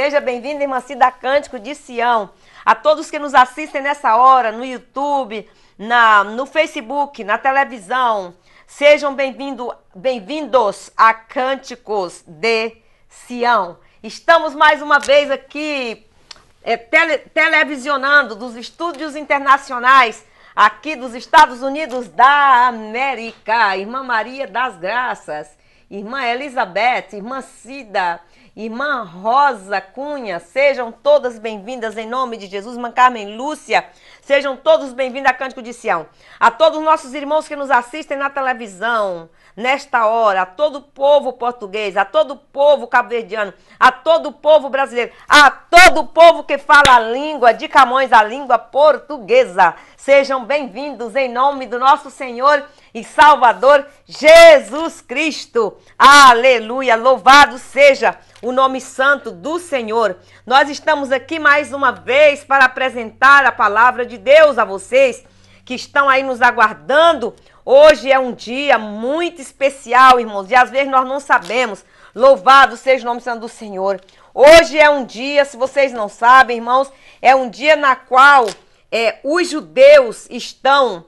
Seja bem-vinda, irmã Cida Cântico de Sião. A todos que nos assistem nessa hora, no YouTube, na, no Facebook, na televisão, sejam bem-vindo, bem-vindos a Cânticos de Sião. Estamos mais uma vez aqui é, tele, televisionando dos estúdios internacionais aqui dos Estados Unidos da América. Irmã Maria das Graças, irmã Elizabeth, irmã Cida, Irmã Rosa Cunha, sejam todas bem-vindas em nome de Jesus. Irmã Carmen Lúcia, sejam todos bem-vindos a Cântico de Sião. A todos os nossos irmãos que nos assistem na televisão, nesta hora, a todo o povo português, a todo o povo cabo-verdiano, a todo o povo brasileiro, a todo o povo que fala a língua de Camões, a língua portuguesa. Sejam bem-vindos em nome do nosso Senhor e Salvador Jesus Cristo. Aleluia! Louvado seja! o nome santo do Senhor. Nós estamos aqui mais uma vez para apresentar a palavra de Deus a vocês que estão aí nos aguardando. Hoje é um dia muito especial, irmãos, e às vezes nós não sabemos. Louvado seja o nome santo do Senhor. Hoje é um dia, se vocês não sabem, irmãos, é um dia na qual é, os judeus estão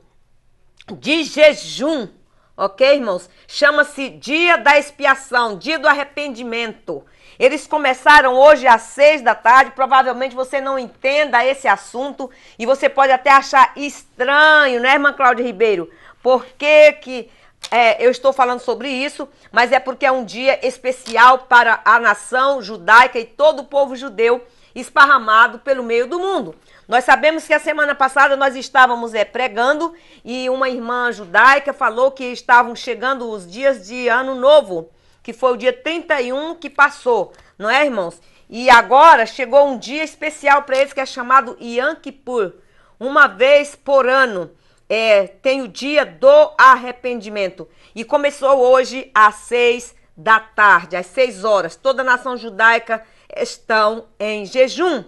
de jejum, ok, irmãos? Chama-se dia da expiação, dia do arrependimento. Eles começaram hoje às seis da tarde. Provavelmente você não entenda esse assunto e você pode até achar estranho, né, irmã Cláudia Ribeiro? Por que que é, eu estou falando sobre isso, mas é porque é um dia especial para a nação judaica e todo o povo judeu esparramado pelo meio do mundo. Nós sabemos que a semana passada nós estávamos é, pregando e uma irmã judaica falou que estavam chegando os dias de Ano Novo que foi o dia 31 que passou, não é, irmãos? E agora chegou um dia especial para eles que é chamado Yom Kippur. Uma vez por ano é, tem o dia do arrependimento. E começou hoje às seis da tarde, às seis horas. Toda a nação judaica estão em jejum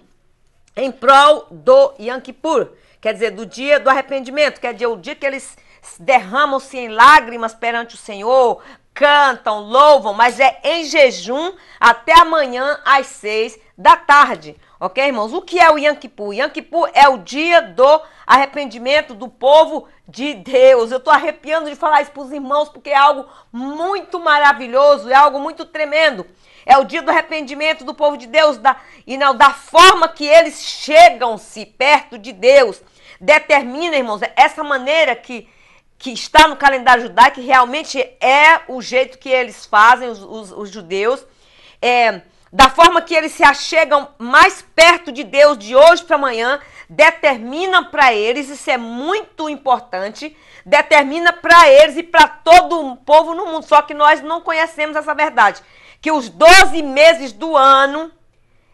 em prol do Yom Kippur, quer dizer, do dia do arrependimento, quer dizer, o dia que eles derramam-se em lágrimas perante o Senhor, cantam, louvam, mas é em jejum até amanhã às seis da tarde. Ok, irmãos? O que é o Yom Kippur? Yom Kippur é o dia do arrependimento do povo de Deus. Eu estou arrepiando de falar isso para os irmãos porque é algo muito maravilhoso, é algo muito tremendo. É o dia do arrependimento do povo de Deus da, e não da forma que eles chegam-se perto de Deus. Determina, irmãos, essa maneira que que está no calendário judaico, realmente é o jeito que eles fazem, os, os, os judeus, é, da forma que eles se achegam mais perto de Deus de hoje para amanhã, determina para eles, isso é muito importante, determina para eles e para todo o povo no mundo, só que nós não conhecemos essa verdade, que os 12 meses do ano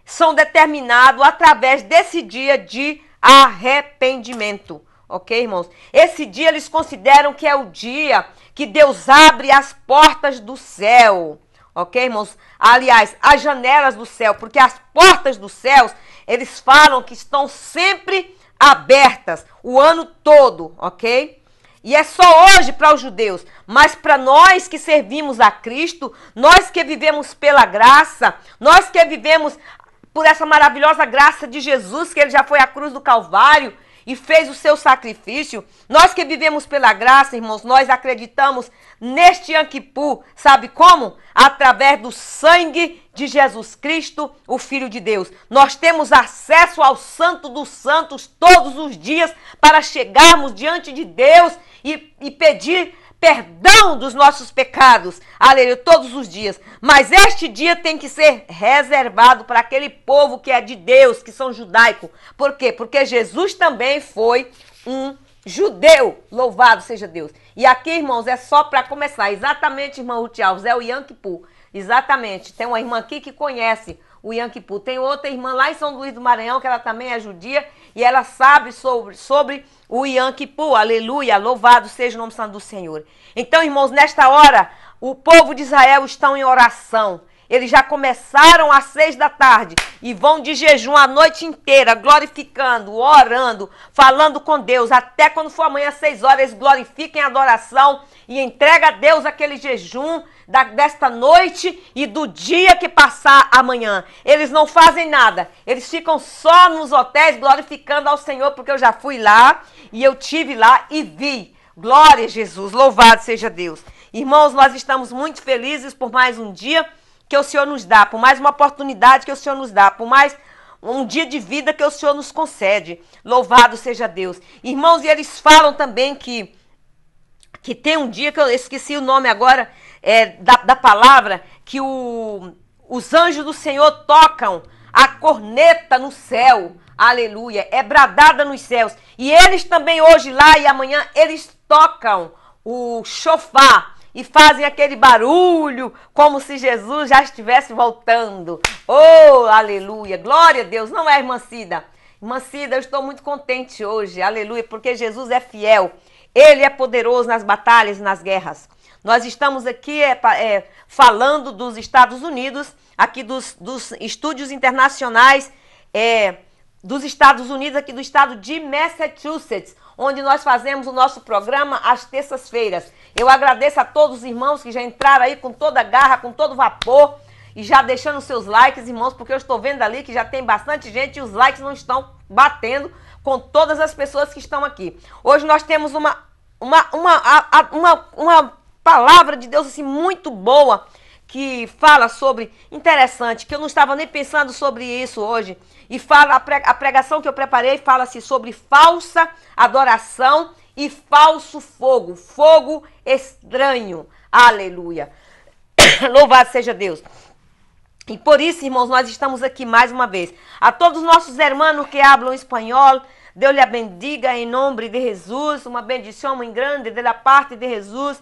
são determinados através desse dia de arrependimento. Ok, irmãos? Esse dia eles consideram que é o dia que Deus abre as portas do céu. Ok, irmãos? Aliás, as janelas do céu, porque as portas dos céus, eles falam que estão sempre abertas o ano todo, ok? E é só hoje para os judeus, mas para nós que servimos a Cristo, nós que vivemos pela graça, nós que vivemos por essa maravilhosa graça de Jesus, que ele já foi à cruz do Calvário, e fez o seu sacrifício. Nós que vivemos pela graça, irmãos, nós acreditamos neste Anquipu, sabe como? Através do sangue de Jesus Cristo, o Filho de Deus. Nós temos acesso ao Santo dos Santos todos os dias para chegarmos diante de Deus e, e pedir perdão dos nossos pecados, aleluia, todos os dias. Mas este dia tem que ser reservado para aquele povo que é de Deus, que são judaico. Por quê? Porque Jesus também foi um judeu. Louvado seja Deus. E aqui, irmãos, é só para começar. Exatamente, irmão Ruth Alves, é o Yankee Poo. Exatamente. Tem uma irmã aqui que conhece o Poo. Tem outra irmã lá em São Luís do Maranhão, que ela também é judia, e ela sabe sobre, sobre o Ian Kippur. Aleluia, louvado seja o nome santo do Senhor. Então, irmãos, nesta hora, o povo de Israel estão em oração. Eles já começaram às seis da tarde e vão de jejum a noite inteira, glorificando, orando, falando com Deus. Até quando for amanhã às seis horas, eles glorifiquem a adoração e entrega a Deus aquele jejum da, desta noite e do dia que passar amanhã. Eles não fazem nada. Eles ficam só nos hotéis glorificando ao Senhor, porque eu já fui lá e eu tive lá e vi. Glória a Jesus, louvado seja Deus. Irmãos, nós estamos muito felizes por mais um dia que o Senhor nos dá, por mais uma oportunidade que o Senhor nos dá, por mais um dia de vida que o Senhor nos concede. Louvado seja Deus. Irmãos, e eles falam também que que tem um dia que eu esqueci o nome agora, é, da, da palavra que o, os anjos do Senhor tocam a corneta no céu. Aleluia. É bradada nos céus. E eles também hoje lá e amanhã eles tocam o chofar e fazem aquele barulho como se Jesus já estivesse voltando. Oh, aleluia. Glória a Deus. Não é irmã Cida? Irmã Cida, eu estou muito contente hoje. Aleluia, porque Jesus é fiel. Ele é poderoso nas batalhas e nas guerras. Nós estamos aqui é, é, falando dos Estados Unidos, aqui dos, dos estúdios internacionais é, dos Estados Unidos, aqui do estado de Massachusetts, onde nós fazemos o nosso programa às terças-feiras. Eu agradeço a todos os irmãos que já entraram aí com toda a garra, com todo vapor e já deixando seus likes, irmãos, porque eu estou vendo ali que já tem bastante gente e os likes não estão batendo com todas as pessoas que estão aqui. Hoje nós temos uma uma uma, uma, uma palavra de Deus assim muito boa que fala sobre interessante, que eu não estava nem pensando sobre isso hoje. E fala a pregação que eu preparei fala-se sobre falsa adoração e falso fogo, fogo estranho. Aleluia. Louvado seja Deus. E por isso, irmãos, nós estamos aqui mais uma vez. A todos os nossos irmãos que hablam espanhol, Deus lhe bendiga em nome de Jesus, uma bendição muito grande da parte de Jesus.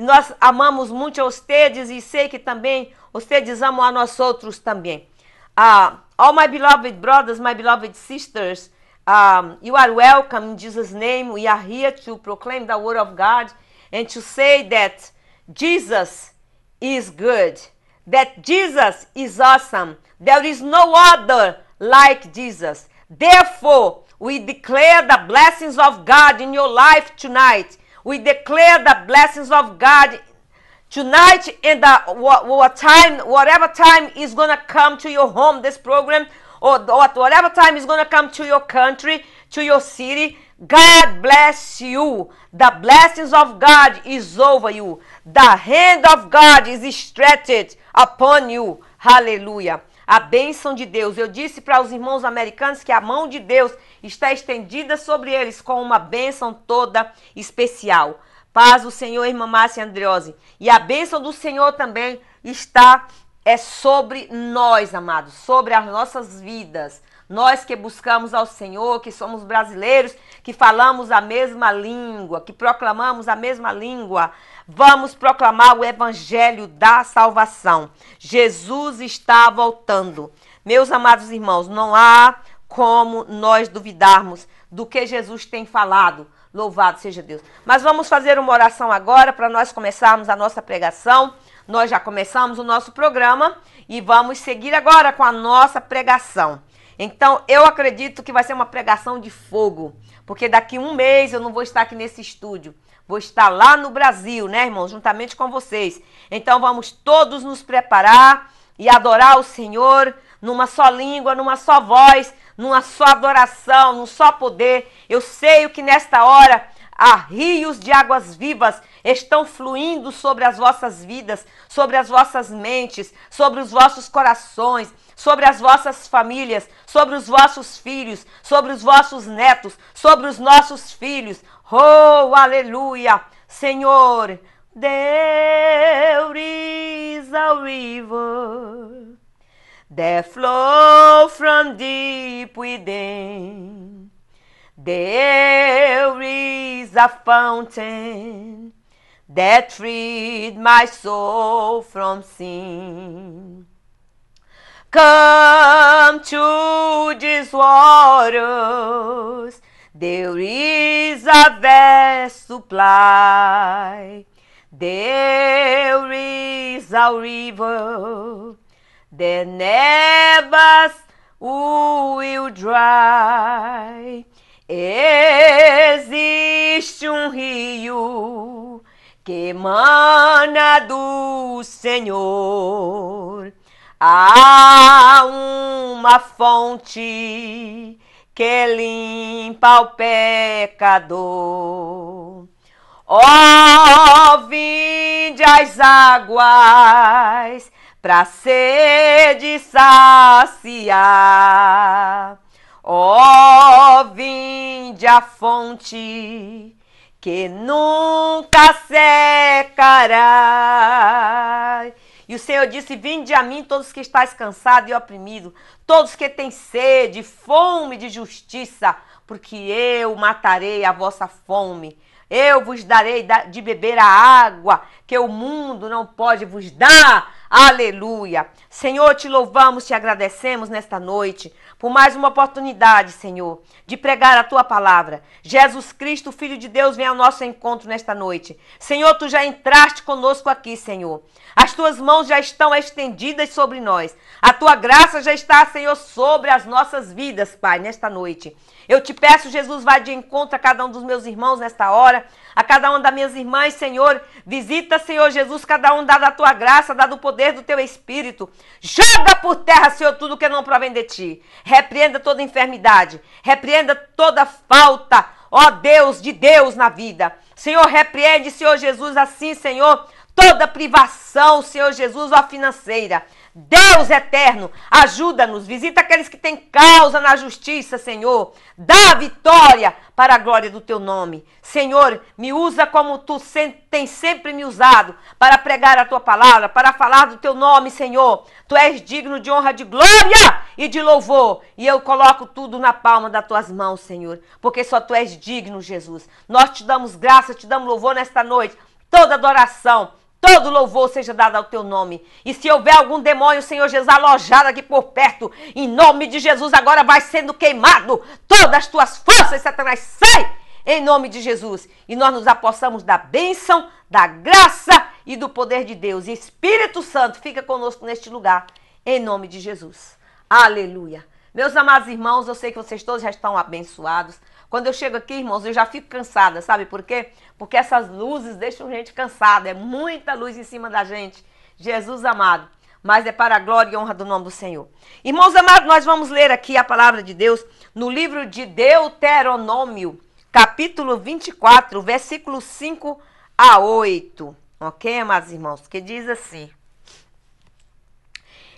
E nós amamos muito a vocês e sei que também vocês amam a nós outros também. Uh, all my beloved brothers, my beloved sisters, um, ah, you are welcome in Jesus' name. We are here to proclaim the word of God and to say that Jesus is good, that Jesus is awesome. There is no other like Jesus. Therefore, we declare the blessings of God in your life tonight. We declare the blessings of God tonight and the what, what time, whatever time is gonna come to your home, this program, or, or whatever time is gonna come to your country, to your city. God bless you. The blessings of God is over you. The hand of God is stretched upon you. Hallelujah. a bênção de Deus. Eu disse para os irmãos americanos que a mão de Deus está estendida sobre eles com uma bênção toda especial. Paz o Senhor, irmã Márcia Andriose. E a bênção do Senhor também está é sobre nós, amados, sobre as nossas vidas. Nós que buscamos ao Senhor, que somos brasileiros, que falamos a mesma língua, que proclamamos a mesma língua, Vamos proclamar o evangelho da salvação. Jesus está voltando. Meus amados irmãos, não há como nós duvidarmos do que Jesus tem falado. Louvado seja Deus. Mas vamos fazer uma oração agora para nós começarmos a nossa pregação. Nós já começamos o nosso programa e vamos seguir agora com a nossa pregação. Então, eu acredito que vai ser uma pregação de fogo, porque daqui um mês eu não vou estar aqui nesse estúdio. Vou estar lá no Brasil, né, irmão? Juntamente com vocês. Então vamos todos nos preparar e adorar o Senhor numa só língua, numa só voz, numa só adoração, num só poder. Eu sei que nesta hora há rios de águas vivas estão fluindo sobre as vossas vidas, sobre as vossas mentes, sobre os vossos corações, sobre as vossas famílias, sobre os vossos filhos, sobre os vossos netos, sobre os nossos filhos. Oh, aleluia! Senhor, there is a river that flow from deep within. There is a fountain that freed my soul from sin. Come to these waters There is a vast supply. There is a river that never will dry. Existe um rio que emana do Senhor. Há uma fonte que limpa o pecador. Ó, oh, vinde as águas para sede saciar. Ó, oh, vinde a fonte que nunca secará. E o Senhor disse: Vinde a mim todos que estáis cansados e oprimidos, todos que têm sede, fome de justiça, porque eu matarei a vossa fome. Eu vos darei de beber a água que o mundo não pode vos dar. Aleluia. Senhor, te louvamos, te agradecemos nesta noite por mais uma oportunidade, Senhor, de pregar a tua palavra. Jesus Cristo, Filho de Deus, vem ao nosso encontro nesta noite. Senhor, tu já entraste conosco aqui, Senhor. As tuas mãos já estão estendidas sobre nós. A tua graça já está, Senhor, sobre as nossas vidas, Pai, nesta noite. Eu te peço, Jesus, vá de encontro a cada um dos meus irmãos nesta hora, a cada uma das minhas irmãs, Senhor. Visita, Senhor Jesus, cada um dá da tua graça, dá do poder do teu espírito. Joga por terra, Senhor, tudo que não provém de ti. Repreenda toda enfermidade, repreenda toda falta, ó Deus de Deus na vida. Senhor, repreende, Senhor Jesus, assim, Senhor toda privação, Senhor Jesus, ó financeira. Deus eterno, ajuda-nos, visita aqueles que têm causa na justiça, Senhor. Dá vitória para a glória do teu nome. Senhor, me usa como tu tens sempre me usado, para pregar a tua palavra, para falar do teu nome, Senhor. Tu és digno de honra, de glória e de louvor. E eu coloco tudo na palma das tuas mãos, Senhor, porque só tu és digno, Jesus. Nós te damos graça, te damos louvor nesta noite. Toda adoração Todo louvor seja dado ao teu nome. E se houver algum demônio, Senhor Jesus, alojado aqui por perto, em nome de Jesus, agora vai sendo queimado. Todas as tuas forças, Satanás, sai! Em nome de Jesus. E nós nos apossamos da bênção, da graça e do poder de Deus. E Espírito Santo, fica conosco neste lugar. Em nome de Jesus. Aleluia. Meus amados irmãos, eu sei que vocês todos já estão abençoados. Quando eu chego aqui, irmãos, eu já fico cansada, sabe por quê? Porque essas luzes deixam a gente cansada, é muita luz em cima da gente. Jesus amado, mas é para a glória e honra do nome do Senhor. Irmãos amados, nós vamos ler aqui a palavra de Deus no livro de Deuteronômio, capítulo 24, versículo 5 a 8. Ok, amados irmãos? Que diz assim: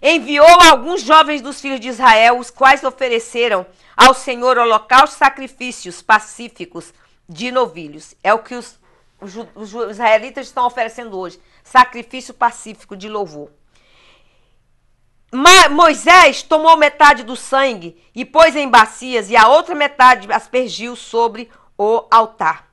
Enviou alguns jovens dos filhos de Israel, os quais ofereceram ao Senhor holocaustos sacrifícios pacíficos de novilhos. É o que os, os, os israelitas estão oferecendo hoje, sacrifício pacífico de louvor. Ma Moisés tomou metade do sangue e pôs em bacias, e a outra metade aspergiu sobre o altar.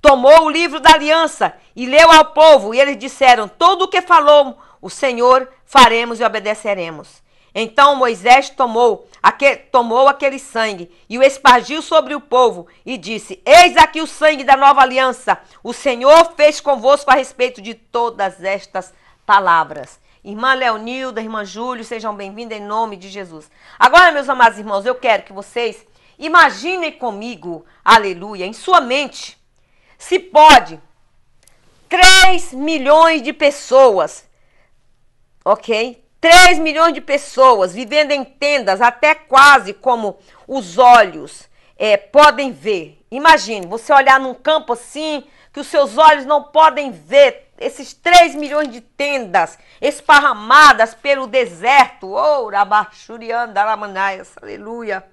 Tomou o livro da aliança e leu ao povo, e eles disseram: Tudo o que falou o Senhor faremos e obedeceremos. Então Moisés tomou, aquele, tomou aquele sangue e o espargiu sobre o povo e disse: Eis aqui o sangue da nova aliança. O Senhor fez convosco a respeito de todas estas palavras. Irmã Leonilda, irmã Júlio, sejam bem-vindas em nome de Jesus. Agora, meus amados irmãos, eu quero que vocês imaginem comigo, aleluia, em sua mente, se pode 3 milhões de pessoas, ok? 3 milhões de pessoas vivendo em tendas, até quase como os olhos é, podem ver. Imagine você olhar num campo assim, que os seus olhos não podem ver esses 3 milhões de tendas esparramadas pelo deserto. Oh, Rabaxuriandaramanaias, aleluia.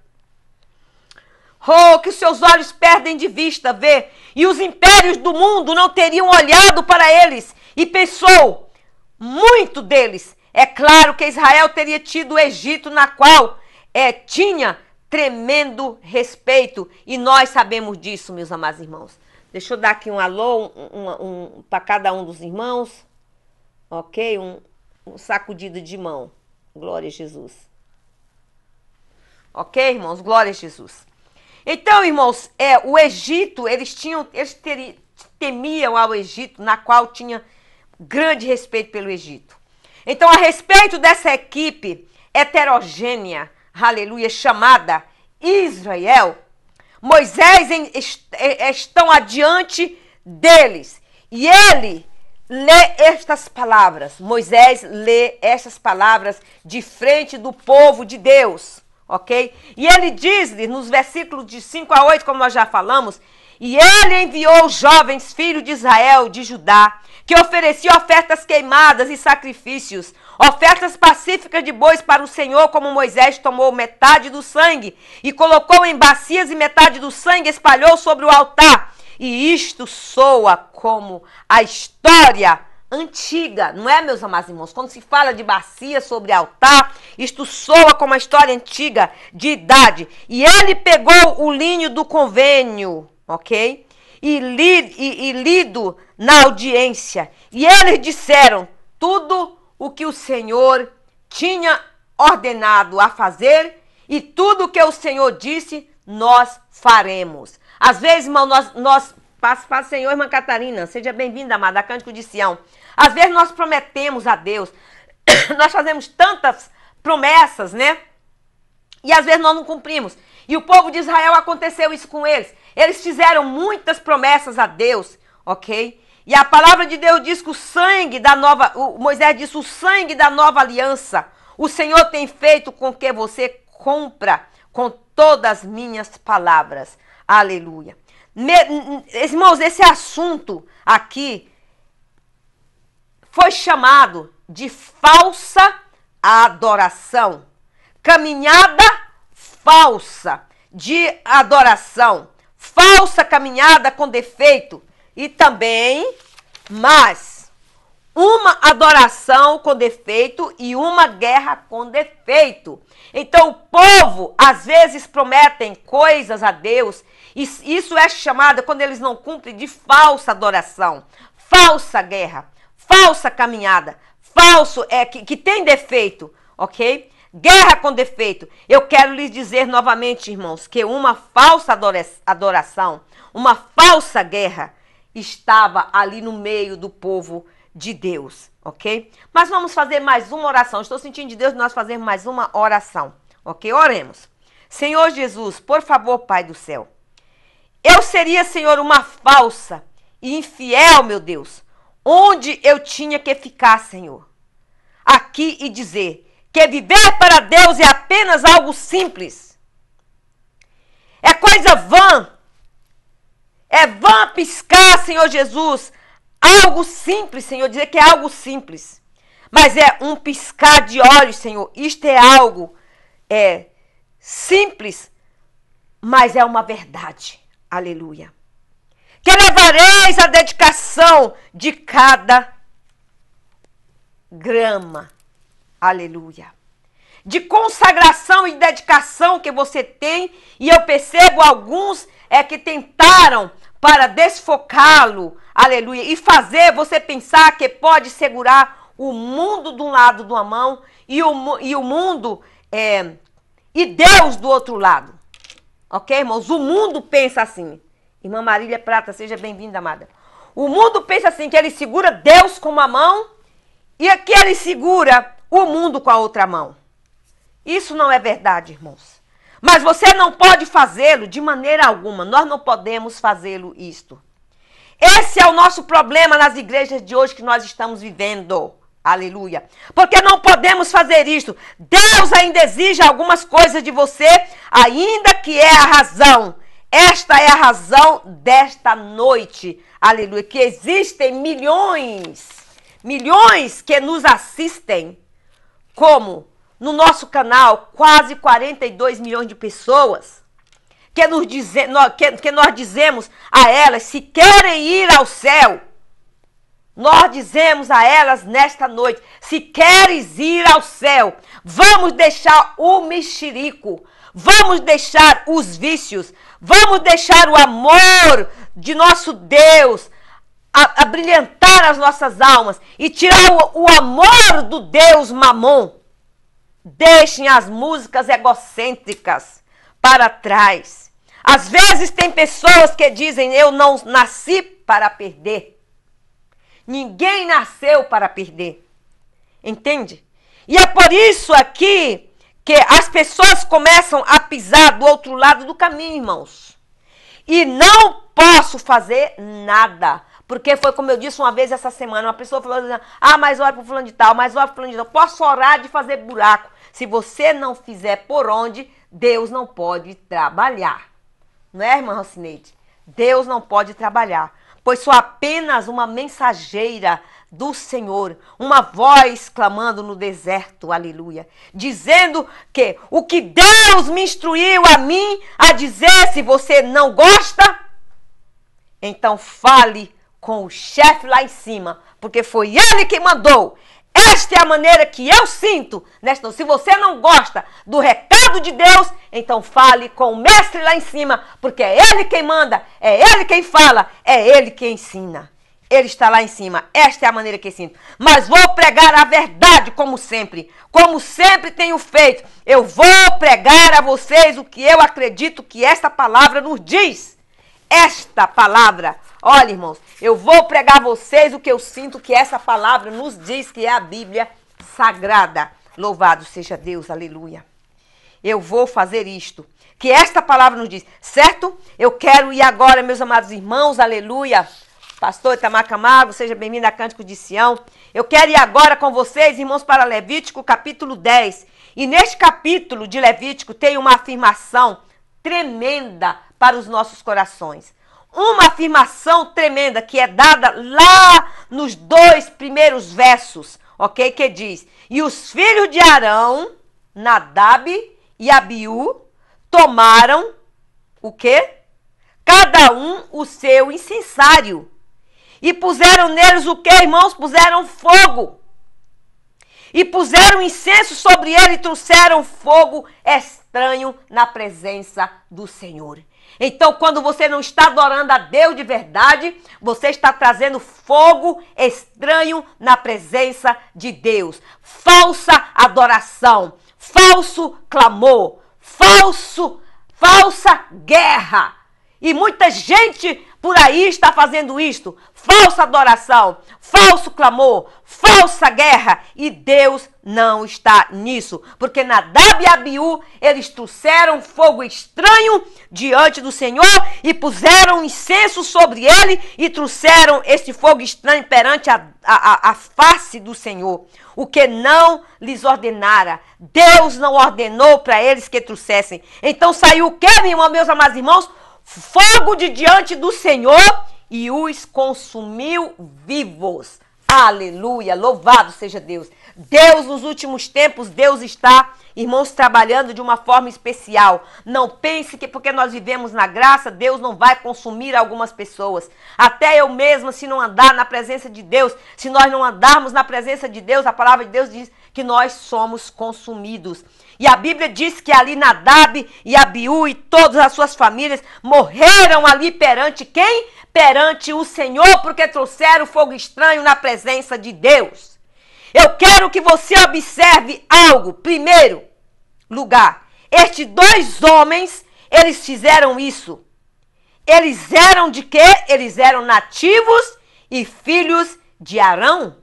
Oh, que os seus olhos perdem de vista, ver E os impérios do mundo não teriam olhado para eles e pensou, muito deles é claro que Israel teria tido o Egito, na qual é, tinha tremendo respeito. E nós sabemos disso, meus amados irmãos. Deixa eu dar aqui um alô um, um, um, para cada um dos irmãos. Ok? Um, um sacudido de mão. Glória a Jesus. Ok, irmãos? Glória a Jesus. Então, irmãos, é, o Egito, eles tinham, eles temiam ao Egito, na qual tinha grande respeito pelo Egito. Então, a respeito dessa equipe heterogênea, aleluia, chamada Israel, Moisés em, est, estão adiante deles. E ele lê estas palavras. Moisés lê estas palavras de frente do povo de Deus, ok? E ele diz-lhe nos versículos de 5 a 8, como nós já falamos, e ele enviou os jovens filhos de Israel, de Judá, que ofereciam ofertas queimadas e sacrifícios, ofertas pacíficas de bois para o Senhor, como Moisés tomou metade do sangue e colocou em bacias e metade do sangue espalhou sobre o altar. E isto soa como a história antiga, não é, meus amados irmãos? Quando se fala de bacia sobre altar, isto soa como a história antiga de idade. E ele pegou o linho do convênio ok? E, li, e, e lido na audiência. E eles disseram tudo o que o Senhor tinha ordenado a fazer e tudo o que o Senhor disse, nós faremos. Às vezes, irmão, nós, nós Paz, paz, Senhor, irmã Catarina. Seja bem-vinda, amada, a Cântico de Sião. Às vezes nós prometemos a Deus, nós fazemos tantas promessas, né? E às vezes nós não cumprimos. E o povo de Israel aconteceu isso com eles. Eles fizeram muitas promessas a Deus, ok? E a palavra de Deus diz que o sangue da nova, Moisés disse o sangue da nova aliança. O Senhor tem feito com que você compra com todas minhas palavras. Aleluia. Me, irmãos, esse assunto aqui foi chamado de falsa adoração. Caminhada falsa de adoração falsa caminhada com defeito e também, mas, uma adoração com defeito e uma guerra com defeito. Então, o povo às vezes prometem coisas a Deus, e isso é chamado, quando eles não cumprem, de falsa adoração, falsa guerra, falsa caminhada, falso é que, que tem defeito, ok? guerra com defeito. Eu quero lhes dizer novamente, irmãos, que uma falsa adoração, uma falsa guerra estava ali no meio do povo de Deus, ok? Mas vamos fazer mais uma oração. Estou sentindo de Deus nós fazermos mais uma oração, ok? Oremos. Senhor Jesus, por favor, Pai do céu, eu seria, Senhor, uma falsa e infiel, meu Deus, onde eu tinha que ficar, Senhor. Aqui e dizer: que é viver para Deus é apenas algo simples. É coisa vã. É vã piscar, Senhor Jesus. Algo simples, Senhor, dizer que é algo simples. Mas é um piscar de olhos, Senhor. Isto é algo é simples, mas é uma verdade. Aleluia. Que levareis a dedicação de cada grama Aleluia. De consagração e dedicação que você tem, e eu percebo alguns é que tentaram para desfocá-lo, aleluia, e fazer você pensar que pode segurar o mundo de um lado de uma mão e o, e o mundo é, e Deus do outro lado. Ok, irmãos? O mundo pensa assim. Irmã Marília Prata, seja bem-vinda, amada. O mundo pensa assim, que ele segura Deus com uma mão e aqui ele segura o mundo com a outra mão. Isso não é verdade, irmãos. Mas você não pode fazê-lo de maneira alguma. Nós não podemos fazê-lo isto. Esse é o nosso problema nas igrejas de hoje que nós estamos vivendo. Aleluia. Porque não podemos fazer isto. Deus ainda exige algumas coisas de você, ainda que é a razão. Esta é a razão desta noite. Aleluia. Que existem milhões, milhões que nos assistem como no nosso canal quase 42 milhões de pessoas, que, nos dizer, que, que nós dizemos a elas se querem ir ao céu. Nós dizemos a elas nesta noite: se queres ir ao céu, vamos deixar o mexerico, vamos deixar os vícios, vamos deixar o amor de nosso Deus, a, a brilhantar as nossas almas e tirar o, o amor do Deus Mamon. Deixem as músicas egocêntricas para trás. Às vezes tem pessoas que dizem: Eu não nasci para perder. Ninguém nasceu para perder. Entende? E é por isso aqui que as pessoas começam a pisar do outro lado do caminho, irmãos. E não posso fazer nada. Porque foi como eu disse uma vez essa semana, uma pessoa falou assim, ah, mas olha pro fulano de tal, mas olha pro fulano de tal. Posso orar de fazer buraco. Se você não fizer por onde, Deus não pode trabalhar. Não é, irmã Rocinete? Deus não pode trabalhar. Pois sou apenas uma mensageira do Senhor, uma voz clamando no deserto, aleluia, dizendo que o que Deus me instruiu a mim a dizer, se você não gosta, então fale com o chefe lá em cima, porque foi ele que mandou. Esta é a maneira que eu sinto. Nesta, né? se você não gosta do recado de Deus, então fale com o mestre lá em cima, porque é ele quem manda, é ele quem fala, é ele quem ensina. Ele está lá em cima. Esta é a maneira que eu sinto. Mas vou pregar a verdade, como sempre. Como sempre tenho feito. Eu vou pregar a vocês o que eu acredito que esta palavra nos diz. Esta palavra Olha, irmãos, eu vou pregar a vocês o que eu sinto que essa palavra nos diz, que é a Bíblia Sagrada. Louvado seja Deus, aleluia. Eu vou fazer isto. Que esta palavra nos diz, certo? Eu quero ir agora, meus amados irmãos, aleluia. Pastor Itamar Camargo, seja bem-vindo a Cântico de Sião. Eu quero ir agora com vocês, irmãos, para Levítico capítulo 10. E neste capítulo de Levítico tem uma afirmação tremenda para os nossos corações uma afirmação tremenda que é dada lá nos dois primeiros versos, ok? Que diz: E os filhos de Arão, Nadab e Abiú, tomaram o quê? Cada um o seu incensário. E puseram neles o que, irmãos? Puseram fogo. E puseram incenso sobre ele e trouxeram fogo estranho na presença do Senhor. Então, quando você não está adorando a Deus de verdade, você está trazendo fogo estranho na presença de Deus. Falsa adoração, falso clamor, falso, falsa guerra. E muita gente por aí está fazendo isto. Falsa adoração, falso clamor, falsa guerra. E Deus não está nisso. Porque na Abiú eles trouxeram fogo estranho diante do Senhor e puseram incenso sobre ele e trouxeram este fogo estranho perante a, a, a face do Senhor. O que não lhes ordenara. Deus não ordenou para eles que trouxessem. Então saiu o que, meu irmão, meus amados irmãos? fogo de diante do Senhor e os consumiu vivos. Aleluia, louvado seja Deus. Deus nos últimos tempos, Deus está, irmãos, trabalhando de uma forma especial. Não pense que porque nós vivemos na graça, Deus não vai consumir algumas pessoas. Até eu mesma, se não andar na presença de Deus, se nós não andarmos na presença de Deus, a palavra de Deus diz que nós somos consumidos. E a Bíblia diz que ali Nadab e Abiú e todas as suas famílias morreram ali perante quem? Perante o Senhor, porque trouxeram fogo estranho na presença de Deus. Eu quero que você observe algo. Primeiro lugar, estes dois homens, eles fizeram isso. Eles eram de quê? Eles eram nativos e filhos de Arão.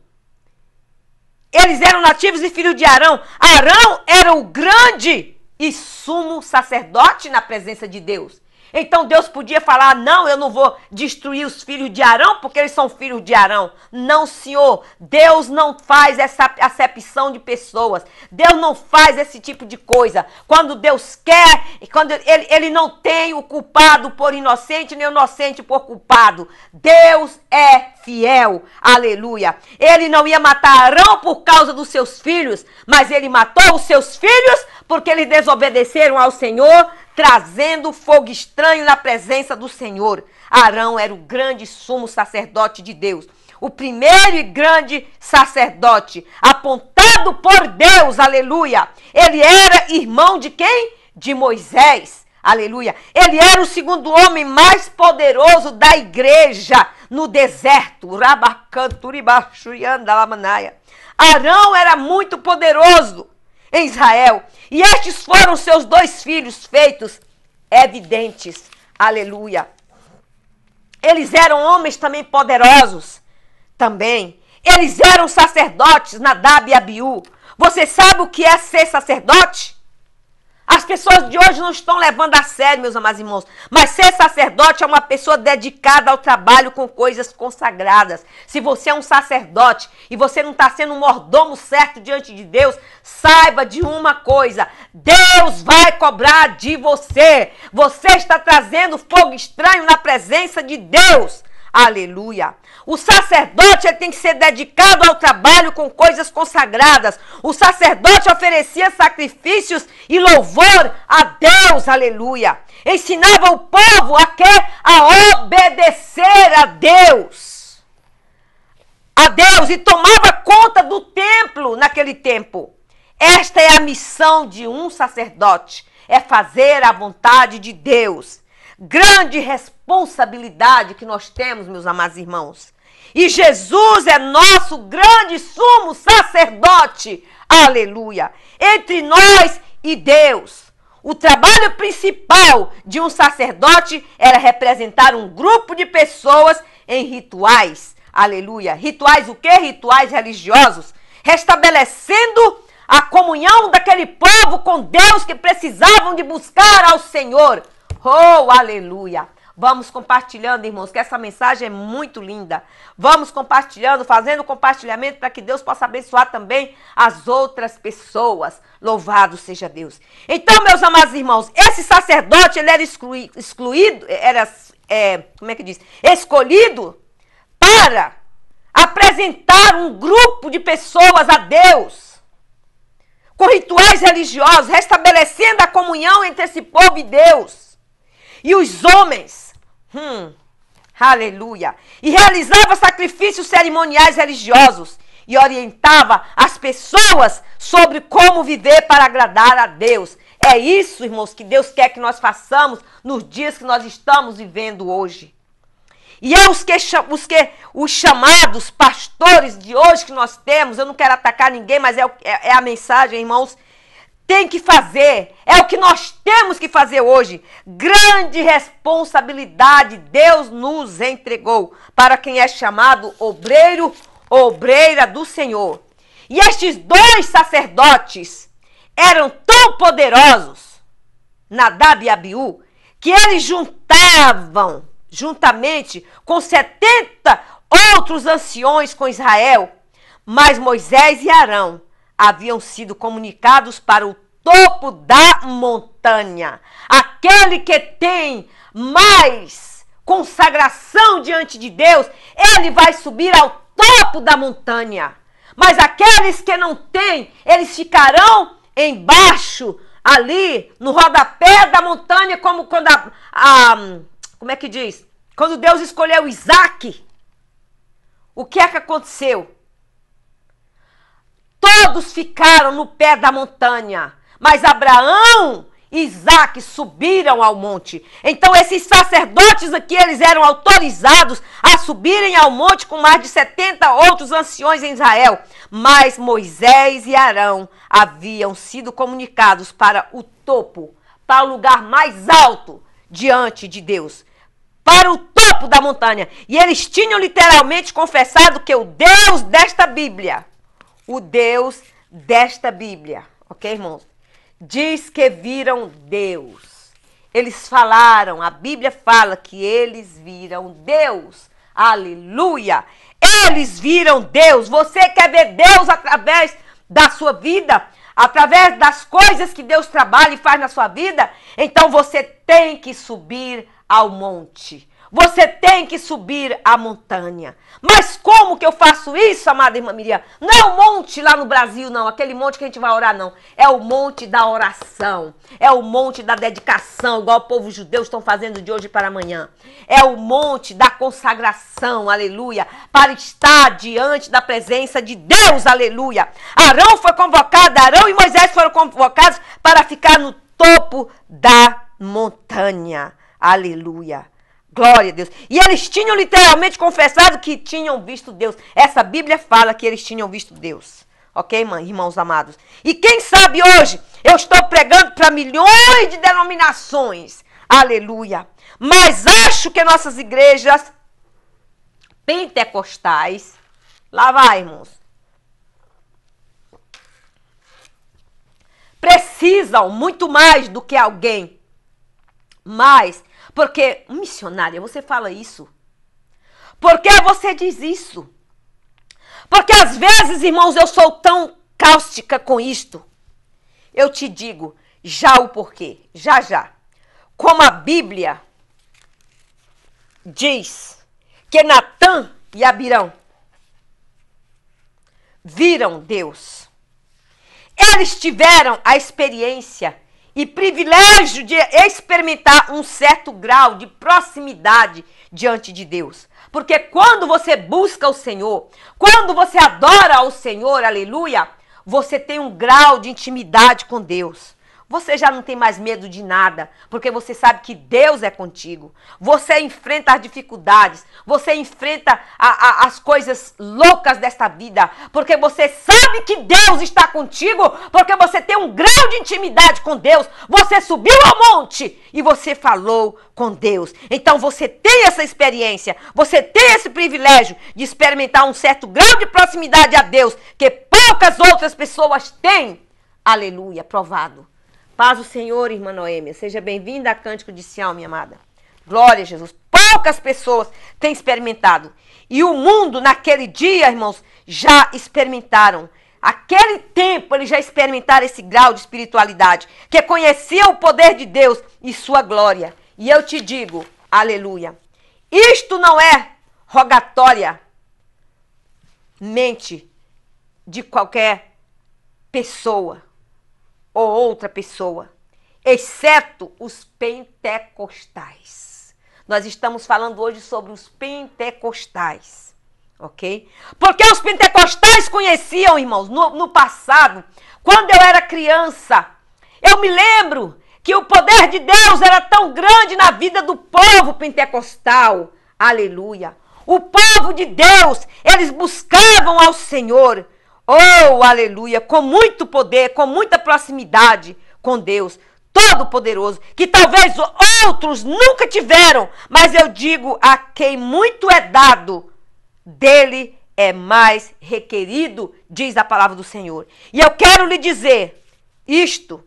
Eles eram nativos e filhos de Arão. Arão era o grande e sumo sacerdote na presença de Deus. Então Deus podia falar: não, eu não vou destruir os filhos de Arão, porque eles são filhos de Arão. Não, Senhor, Deus não faz essa acepção de pessoas. Deus não faz esse tipo de coisa. Quando Deus quer, quando ele, ele não tem o culpado por inocente, nem o inocente por culpado. Deus é fiel. Aleluia. Ele não ia matar Arão por causa dos seus filhos, mas ele matou os seus filhos porque eles desobedeceram ao Senhor, trazendo fogo estranho na presença do Senhor. Arão era o grande sumo sacerdote de Deus, o primeiro e grande sacerdote, apontado por Deus, aleluia. Ele era irmão de quem? De Moisés. Aleluia. Ele era o segundo homem mais poderoso da igreja no deserto. Arão era muito poderoso em Israel, e estes foram seus dois filhos feitos evidentes. Aleluia. Eles eram homens também poderosos. Também. Eles eram sacerdotes, Nadab e Abiú. Você sabe o que é ser sacerdote? As pessoas de hoje não estão levando a sério, meus amados irmãos. Mas ser sacerdote é uma pessoa dedicada ao trabalho com coisas consagradas. Se você é um sacerdote e você não está sendo um mordomo certo diante de Deus, saiba de uma coisa: Deus vai cobrar de você. Você está trazendo fogo estranho na presença de Deus. Aleluia. O sacerdote ele tem que ser dedicado ao trabalho com coisas consagradas. O sacerdote oferecia sacrifícios e louvor a Deus. Aleluia. Ensinava o povo a que a obedecer a Deus. A Deus e tomava conta do templo naquele tempo. Esta é a missão de um sacerdote, é fazer a vontade de Deus. Grande responsabilidade que nós temos, meus amados irmãos. E Jesus é nosso grande sumo sacerdote. Aleluia! Entre nós e Deus. O trabalho principal de um sacerdote era representar um grupo de pessoas em rituais. Aleluia! Rituais o que? Rituais religiosos, restabelecendo a comunhão daquele povo com Deus que precisavam de buscar ao Senhor. Oh, aleluia! Vamos compartilhando, irmãos, que essa mensagem é muito linda. Vamos compartilhando, fazendo compartilhamento para que Deus possa abençoar também as outras pessoas. Louvado seja Deus. Então, meus amados irmãos, esse sacerdote ele era excluído, excluído era é, como é que diz, escolhido para apresentar um grupo de pessoas a Deus. Com rituais religiosos, restabelecendo a comunhão entre esse povo e Deus e os homens. Hum, aleluia. E realizava sacrifícios cerimoniais religiosos e orientava as pessoas sobre como viver para agradar a Deus. É isso, irmãos, que Deus quer que nós façamos nos dias que nós estamos vivendo hoje. E é os que, os que os chamados pastores de hoje que nós temos, eu não quero atacar ninguém, mas é, é, é a mensagem, irmãos, tem que fazer, é o que nós temos que fazer hoje. Grande responsabilidade Deus nos entregou para quem é chamado obreiro, obreira do Senhor. E estes dois sacerdotes eram tão poderosos, Nadab e Abiú, que eles juntavam juntamente com 70 outros anciões com Israel, mais Moisés e Arão haviam sido comunicados para o topo da montanha. Aquele que tem mais consagração diante de Deus, ele vai subir ao topo da montanha. Mas aqueles que não têm, eles ficarão embaixo, ali, no rodapé da montanha, como quando a, a como é que diz? Quando Deus escolheu Isaac, o que é que aconteceu? Todos ficaram no pé da montanha, mas Abraão e Isaac subiram ao monte. Então esses sacerdotes aqui, eles eram autorizados a subirem ao monte com mais de 70 outros anciões em Israel. Mas Moisés e Arão haviam sido comunicados para o topo, para o lugar mais alto diante de Deus, para o topo da montanha. E eles tinham literalmente confessado que o Deus desta Bíblia o Deus desta Bíblia, ok, irmãos? Diz que viram Deus. Eles falaram, a Bíblia fala que eles viram Deus. Aleluia! Eles viram Deus. Você quer ver Deus através da sua vida? através das coisas que Deus trabalha e faz na sua vida, então você tem que subir ao monte. Você tem que subir a montanha. Mas como que eu faço isso, amada irmã Miriam? Não é o monte lá no Brasil, não. Aquele monte que a gente vai orar, não. É o monte da oração. É o monte da dedicação, igual o povo judeu estão fazendo de hoje para amanhã. É o monte da consagração, aleluia. Para estar diante da presença de Deus, aleluia. Arão foi convocado, Arão e Moisés foram convocados para ficar no topo da montanha. Aleluia. Glória a Deus. E eles tinham literalmente confessado que tinham visto Deus. Essa Bíblia fala que eles tinham visto Deus. Ok, irmãos amados? E quem sabe hoje eu estou pregando para milhões de denominações. Aleluia. Mas acho que nossas igrejas pentecostais. Lá vai, irmãos. Precisam muito mais do que alguém mais porque, missionária, você fala isso? Por que você diz isso? Porque às vezes, irmãos, eu sou tão cáustica com isto. Eu te digo já o porquê, já já. Como a Bíblia diz que Natã e Abirão viram Deus. Eles tiveram a experiência e privilégio de experimentar um certo grau de proximidade diante de Deus. Porque quando você busca o Senhor, quando você adora o Senhor, aleluia, você tem um grau de intimidade com Deus. Você já não tem mais medo de nada, porque você sabe que Deus é contigo. Você enfrenta as dificuldades, você enfrenta a, a, as coisas loucas desta vida, porque você sabe que Deus está contigo, porque você tem um grau de intimidade com Deus. Você subiu ao monte e você falou com Deus. Então você tem essa experiência, você tem esse privilégio de experimentar um certo grau de proximidade a Deus que poucas outras pessoas têm. Aleluia, provado. Paz o Senhor, irmã Noêmia. Seja bem-vinda a Cântico de Sião, minha amada. Glória a Jesus. Poucas pessoas têm experimentado. E o mundo, naquele dia, irmãos, já experimentaram. Aquele tempo eles já experimentaram esse grau de espiritualidade, que é conhecia o poder de Deus e sua glória. E eu te digo, aleluia. Isto não é rogatória mente de qualquer pessoa ou outra pessoa, exceto os pentecostais. Nós estamos falando hoje sobre os pentecostais, ok? Porque os pentecostais conheciam, irmãos, no, no passado, quando eu era criança, eu me lembro que o poder de Deus era tão grande na vida do povo pentecostal. Aleluia! O povo de Deus, eles buscavam ao Senhor Oh, aleluia! Com muito poder, com muita proximidade com Deus, Todo-Poderoso, que talvez outros nunca tiveram, mas eu digo a quem muito é dado, dele é mais requerido, diz a palavra do Senhor. E eu quero lhe dizer isto: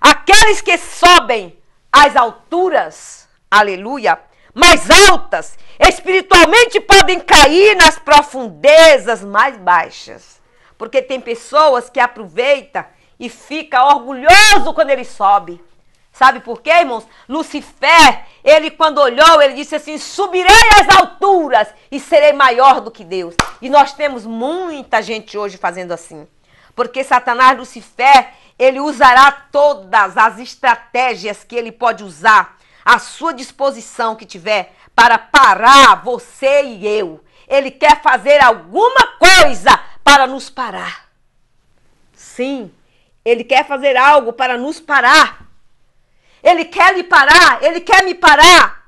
aqueles que sobem às alturas, aleluia, mais altas, espiritualmente podem cair nas profundezas mais baixas. Porque tem pessoas que aproveita e fica orgulhoso quando ele sobe. Sabe por quê, irmãos? Lucifer, ele quando olhou, ele disse assim: subirei às alturas e serei maior do que Deus. E nós temos muita gente hoje fazendo assim. Porque Satanás, Lucifer, ele usará todas as estratégias que ele pode usar à sua disposição que tiver para parar você e eu. Ele quer fazer alguma coisa para nos parar. Sim, ele quer fazer algo para nos parar. Ele quer lhe parar, ele quer me parar.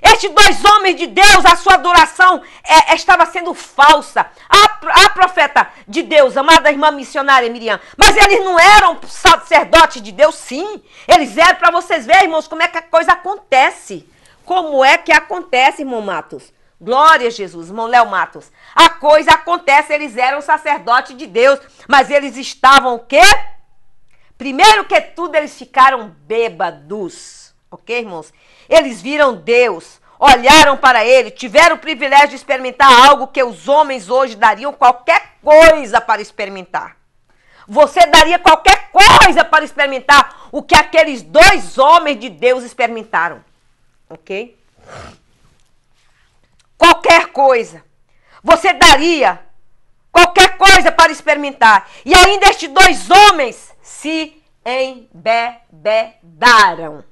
Estes dois homens de Deus, a sua adoração é, é estava sendo falsa. A, a, profeta de Deus, amada irmã missionária Miriam. Mas eles não eram sacerdotes de Deus, sim. Eles eram, para vocês verem, irmãos, como é que a coisa acontece. Como é que acontece, irmão Matos? Glória a Jesus, irmão Léo Matos. A coisa acontece, eles eram sacerdote de Deus, mas eles estavam o quê? Primeiro que tudo, eles ficaram bêbados, ok, irmãos? Eles viram Deus, olharam para ele, tiveram o privilégio de experimentar algo que os homens hoje dariam qualquer coisa para experimentar. Você daria qualquer coisa para experimentar o que aqueles dois homens de Deus experimentaram, ok? qualquer coisa. Você daria qualquer coisa para experimentar. E ainda estes dois homens se embebedaram.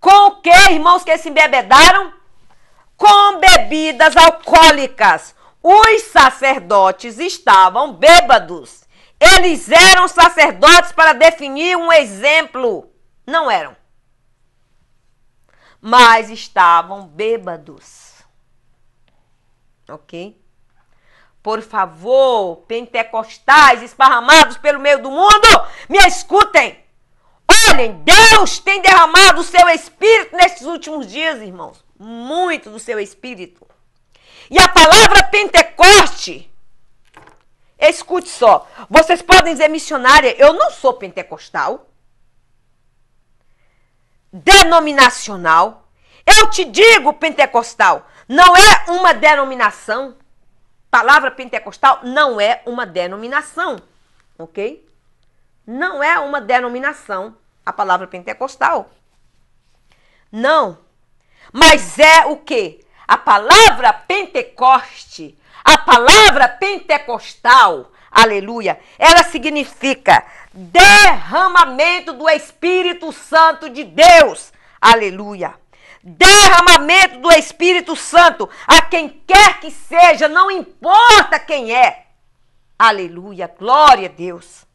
Com o que, irmãos, que se embebedaram? Com bebidas alcoólicas. Os sacerdotes estavam bêbados. Eles eram sacerdotes para definir um exemplo. Não eram. Mas estavam bêbados. Ok? Por favor, pentecostais esparramados pelo meio do mundo, me escutem. Olhem, Deus tem derramado o seu espírito nestes últimos dias, irmãos. Muito do seu espírito. E a palavra Pentecoste, escute só. Vocês podem dizer, missionária, eu não sou pentecostal, denominacional. Eu te digo, pentecostal, não é uma denominação. Palavra pentecostal não é uma denominação, ok? Não é uma denominação a palavra pentecostal. Não. Mas é o que? A palavra Pentecoste, a palavra pentecostal, aleluia, ela significa derramamento do Espírito Santo de Deus, aleluia derramamento do Espírito Santo a quem quer que seja, não importa quem é. Aleluia, glória a Deus.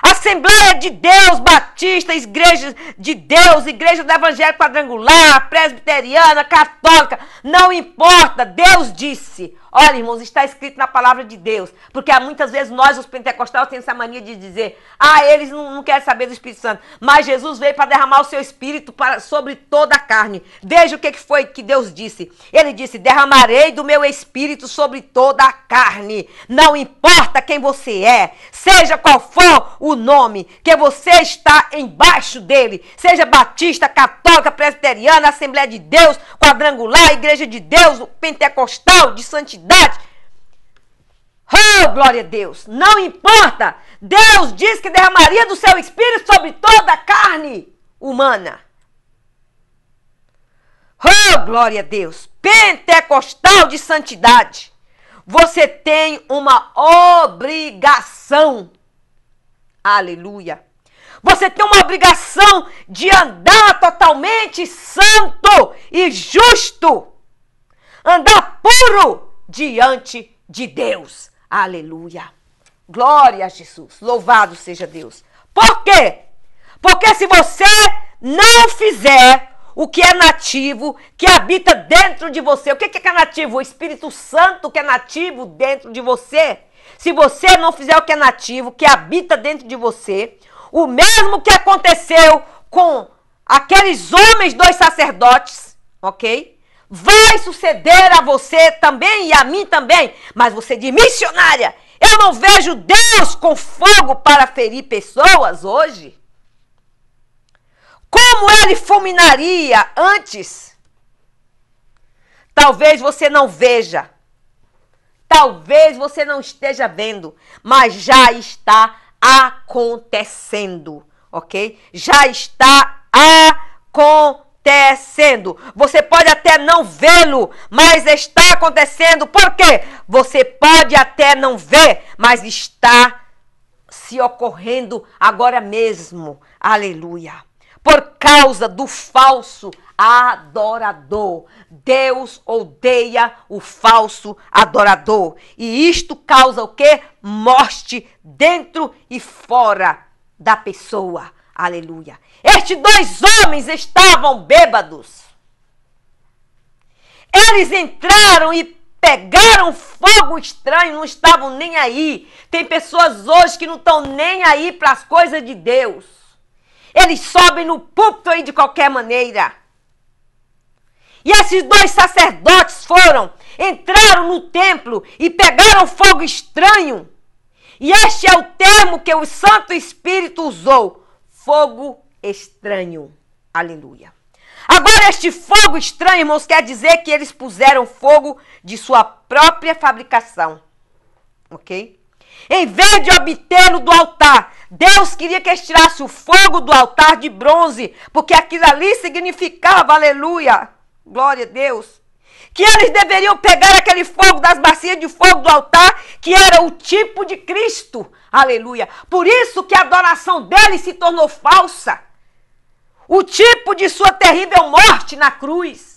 As Assembleia de Deus Batista, Igreja de Deus, Igreja do Evangelho Quadrangular, Presbiteriana, Católica, não importa, Deus disse. Olha, irmãos, está escrito na palavra de Deus, porque há muitas vezes nós, os pentecostais, temos essa mania de dizer, ah, eles não, não querem saber do Espírito Santo, mas Jesus veio para derramar o seu Espírito para, sobre toda a carne. Veja o que, que foi que Deus disse. Ele disse, derramarei do meu Espírito sobre toda a carne. Não importa quem você é, seja qual for o nome nome, que é você está embaixo dele. Seja batista, católica, presbiteriana, Assembleia de Deus, quadrangular, Igreja de Deus, pentecostal, de santidade. Oh, glória a Deus! Não importa! Deus diz que derramaria do seu espírito sobre toda a carne humana. Oh, glória a Deus! Pentecostal de santidade. Você tem uma obrigação Aleluia. Você tem uma obrigação de andar totalmente santo e justo. Andar puro diante de Deus. Aleluia. Glória a Jesus. Louvado seja Deus. Por quê? Porque se você não fizer o que é nativo, que habita dentro de você, o que é, que é nativo? O Espírito Santo que é nativo dentro de você. Se você não fizer o que é nativo, que habita dentro de você, o mesmo que aconteceu com aqueles homens dois sacerdotes, ok? Vai suceder a você também e a mim também. Mas você é diz, missionária, eu não vejo Deus com fogo para ferir pessoas hoje. Como ele fulminaria antes? Talvez você não veja Talvez você não esteja vendo, mas já está acontecendo, ok? Já está acontecendo. Você pode até não vê-lo, mas está acontecendo. Por quê? Você pode até não ver, mas está se ocorrendo agora mesmo. Aleluia por causa do falso adorador. Deus odeia o falso adorador. E isto causa o que? Morte dentro e fora da pessoa. Aleluia. Estes dois homens estavam bêbados. Eles entraram e pegaram fogo estranho, não estavam nem aí. Tem pessoas hoje que não estão nem aí para as coisas de Deus. Eles sobem no púlpito aí de qualquer maneira. E esses dois sacerdotes foram, entraram no templo e pegaram fogo estranho. E este é o termo que o Santo Espírito usou: fogo estranho. Aleluia. Agora, este fogo estranho, irmãos, quer dizer que eles puseram fogo de sua própria fabricação. Ok? Em vez de obtê-lo do altar, Deus queria que eles tirassem o fogo do altar de bronze, porque aquilo ali significava, aleluia, glória a Deus. Que eles deveriam pegar aquele fogo das bacias de fogo do altar, que era o tipo de Cristo, aleluia. Por isso que a adoração deles se tornou falsa. O tipo de sua terrível morte na cruz.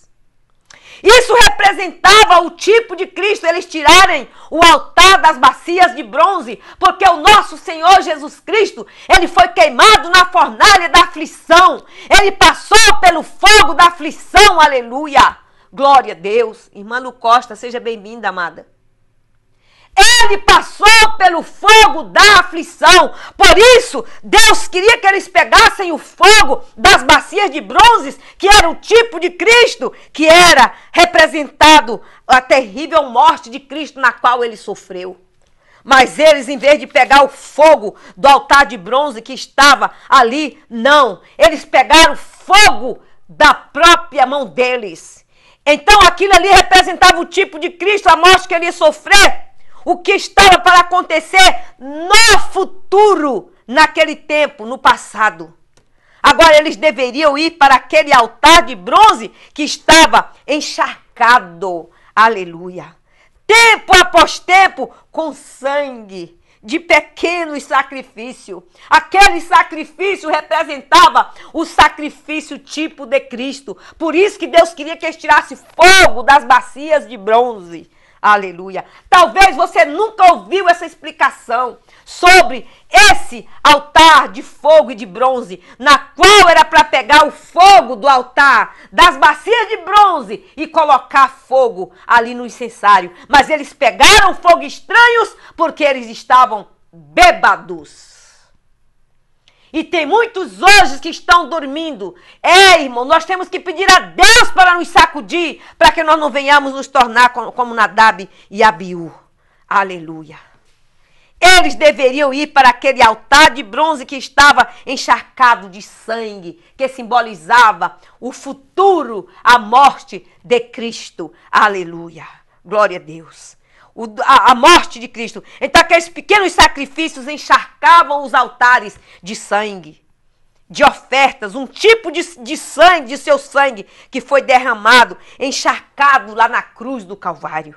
Isso representava o tipo de Cristo, eles tirarem o altar das bacias de bronze, porque o nosso Senhor Jesus Cristo, ele foi queimado na fornalha da aflição, ele passou pelo fogo da aflição, aleluia. Glória a Deus. Irmã Lu Costa, seja bem-vinda, amada. Ele passou pelo fogo da aflição. Por isso, Deus queria que eles pegassem o fogo das bacias de bronzes, que era o tipo de Cristo, que era representado a terrível morte de Cristo na qual ele sofreu. Mas eles, em vez de pegar o fogo do altar de bronze que estava ali, não. Eles pegaram o fogo da própria mão deles. Então aquilo ali representava o tipo de Cristo, a morte que ele ia sofrer o que estava para acontecer no futuro, naquele tempo, no passado. Agora eles deveriam ir para aquele altar de bronze que estava encharcado. Aleluia. Tempo após tempo, com sangue de pequenos sacrifícios. Aquele sacrifício representava o sacrifício tipo de Cristo. Por isso que Deus queria que eles tirassem fogo das bacias de bronze Aleluia. Talvez você nunca ouviu essa explicação sobre esse altar de fogo e de bronze, na qual era para pegar o fogo do altar, das bacias de bronze e colocar fogo ali no incensário. Mas eles pegaram fogo estranhos porque eles estavam bêbados. E tem muitos hoje que estão dormindo. É, irmão, nós temos que pedir a Deus para nos sacudir, para que nós não venhamos nos tornar como Nadab e Abiú. Aleluia. Eles deveriam ir para aquele altar de bronze que estava encharcado de sangue, que simbolizava o futuro, a morte de Cristo. Aleluia. Glória a Deus o, a, a, morte de Cristo. Então, tá aqueles pequenos sacrifícios encharcavam os altares de sangue, de ofertas, um tipo de, de sangue, de seu sangue, que foi derramado, encharcado lá na cruz do Calvário.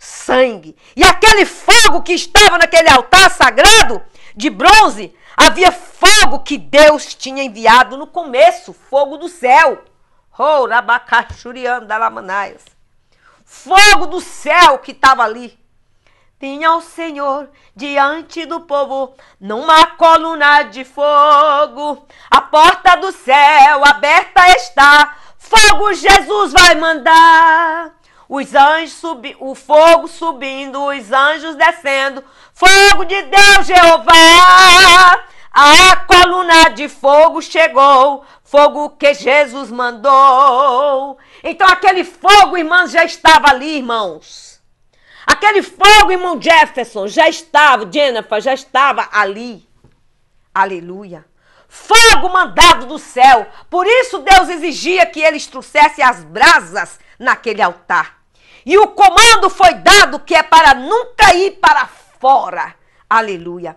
Sangue. E aquele fogo que estava naquele altar sagrado de bronze, havia fogo que Deus tinha enviado no começo fogo do céu. Oh, Rabacachuriano da Lamanaias fogo do céu que estava ali. Tinha o Senhor diante do povo, numa coluna de fogo. A porta do céu aberta está, fogo Jesus vai mandar. Os anjos subi, o fogo subindo, os anjos descendo, fogo de Deus Jeová. A coluna de fogo chegou, fogo que Jesus mandou. Então aquele fogo, irmãos, já estava ali, irmãos. Aquele fogo, irmão Jefferson, já estava, Jennifer, já estava ali. Aleluia. Fogo mandado do céu. Por isso Deus exigia que eles trouxessem as brasas naquele altar. E o comando foi dado que é para nunca ir para fora. Aleluia.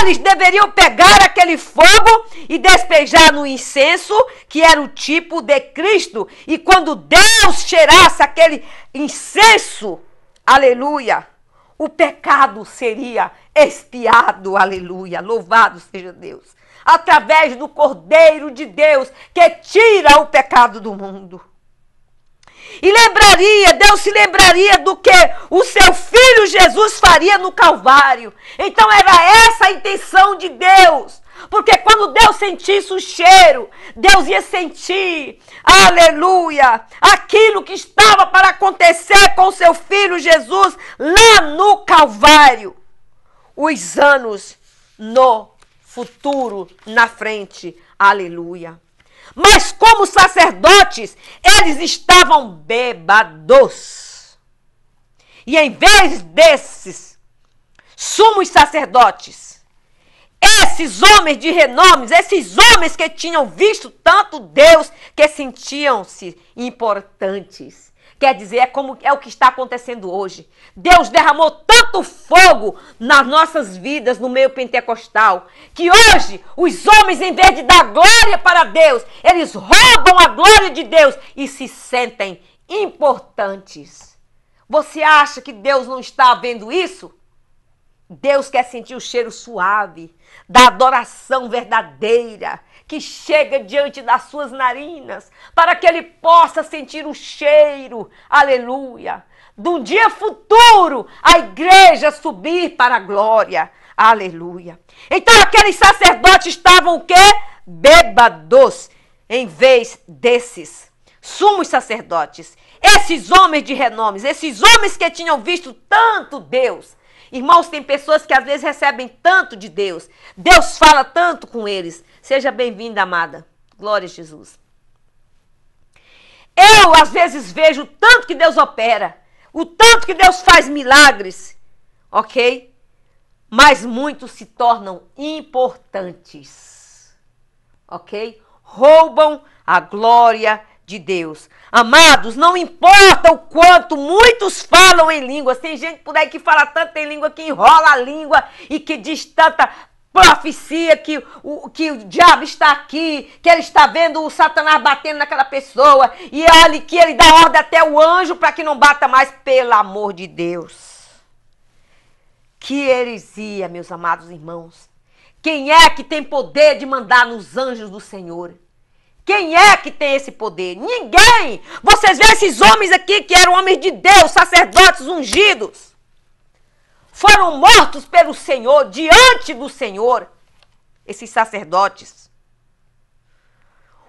Eles deveriam pegar aquele fogo e despejar no incenso, que era o tipo de Cristo. E quando Deus cheirasse aquele incenso, aleluia, o pecado seria expiado, aleluia. Louvado seja Deus. Através do Cordeiro de Deus que tira o pecado do mundo. E lembraria, Deus se lembraria do que o seu filho Jesus faria no Calvário. Então era essa a intenção de Deus. Porque quando Deus sentisse o cheiro, Deus ia sentir, aleluia, aquilo que estava para acontecer com seu filho Jesus lá no Calvário. Os anos no futuro, na frente, aleluia. Mas como sacerdotes, eles estavam bebados. E em vez desses sumos sacerdotes, esses homens de renomes, esses homens que tinham visto tanto Deus, que sentiam-se importantes, Quer dizer, é como é o que está acontecendo hoje. Deus derramou tanto fogo nas nossas vidas no meio pentecostal que hoje os homens, em vez de dar glória para Deus, eles roubam a glória de Deus e se sentem importantes. Você acha que Deus não está vendo isso? Deus quer sentir o cheiro suave da adoração verdadeira que chega diante das suas narinas, para que ele possa sentir o cheiro, aleluia, de um dia futuro a igreja subir para a glória, aleluia. Então aqueles sacerdotes estavam o quê? Bêbados, em vez desses sumos sacerdotes, esses homens de renomes, esses homens que tinham visto tanto Deus. Irmãos, tem pessoas que às vezes recebem tanto de Deus, Deus fala tanto com eles, Seja bem-vinda, amada. Glória a Jesus. Eu, às vezes, vejo o tanto que Deus opera, o tanto que Deus faz milagres, ok? Mas muitos se tornam importantes, ok? Roubam a glória de Deus. Amados, não importa o quanto muitos falam em línguas, tem gente por aí que fala tanto em língua que enrola a língua e que diz tanta profecia que o, que o diabo está aqui, que ele está vendo o Satanás batendo naquela pessoa, e olha que ele dá ordem até o anjo para que não bata mais, pelo amor de Deus. Que heresia, meus amados irmãos. Quem é que tem poder de mandar nos anjos do Senhor? Quem é que tem esse poder? Ninguém! Vocês veem esses homens aqui que eram homens de Deus, sacerdotes ungidos foram mortos pelo Senhor, diante do Senhor, esses sacerdotes.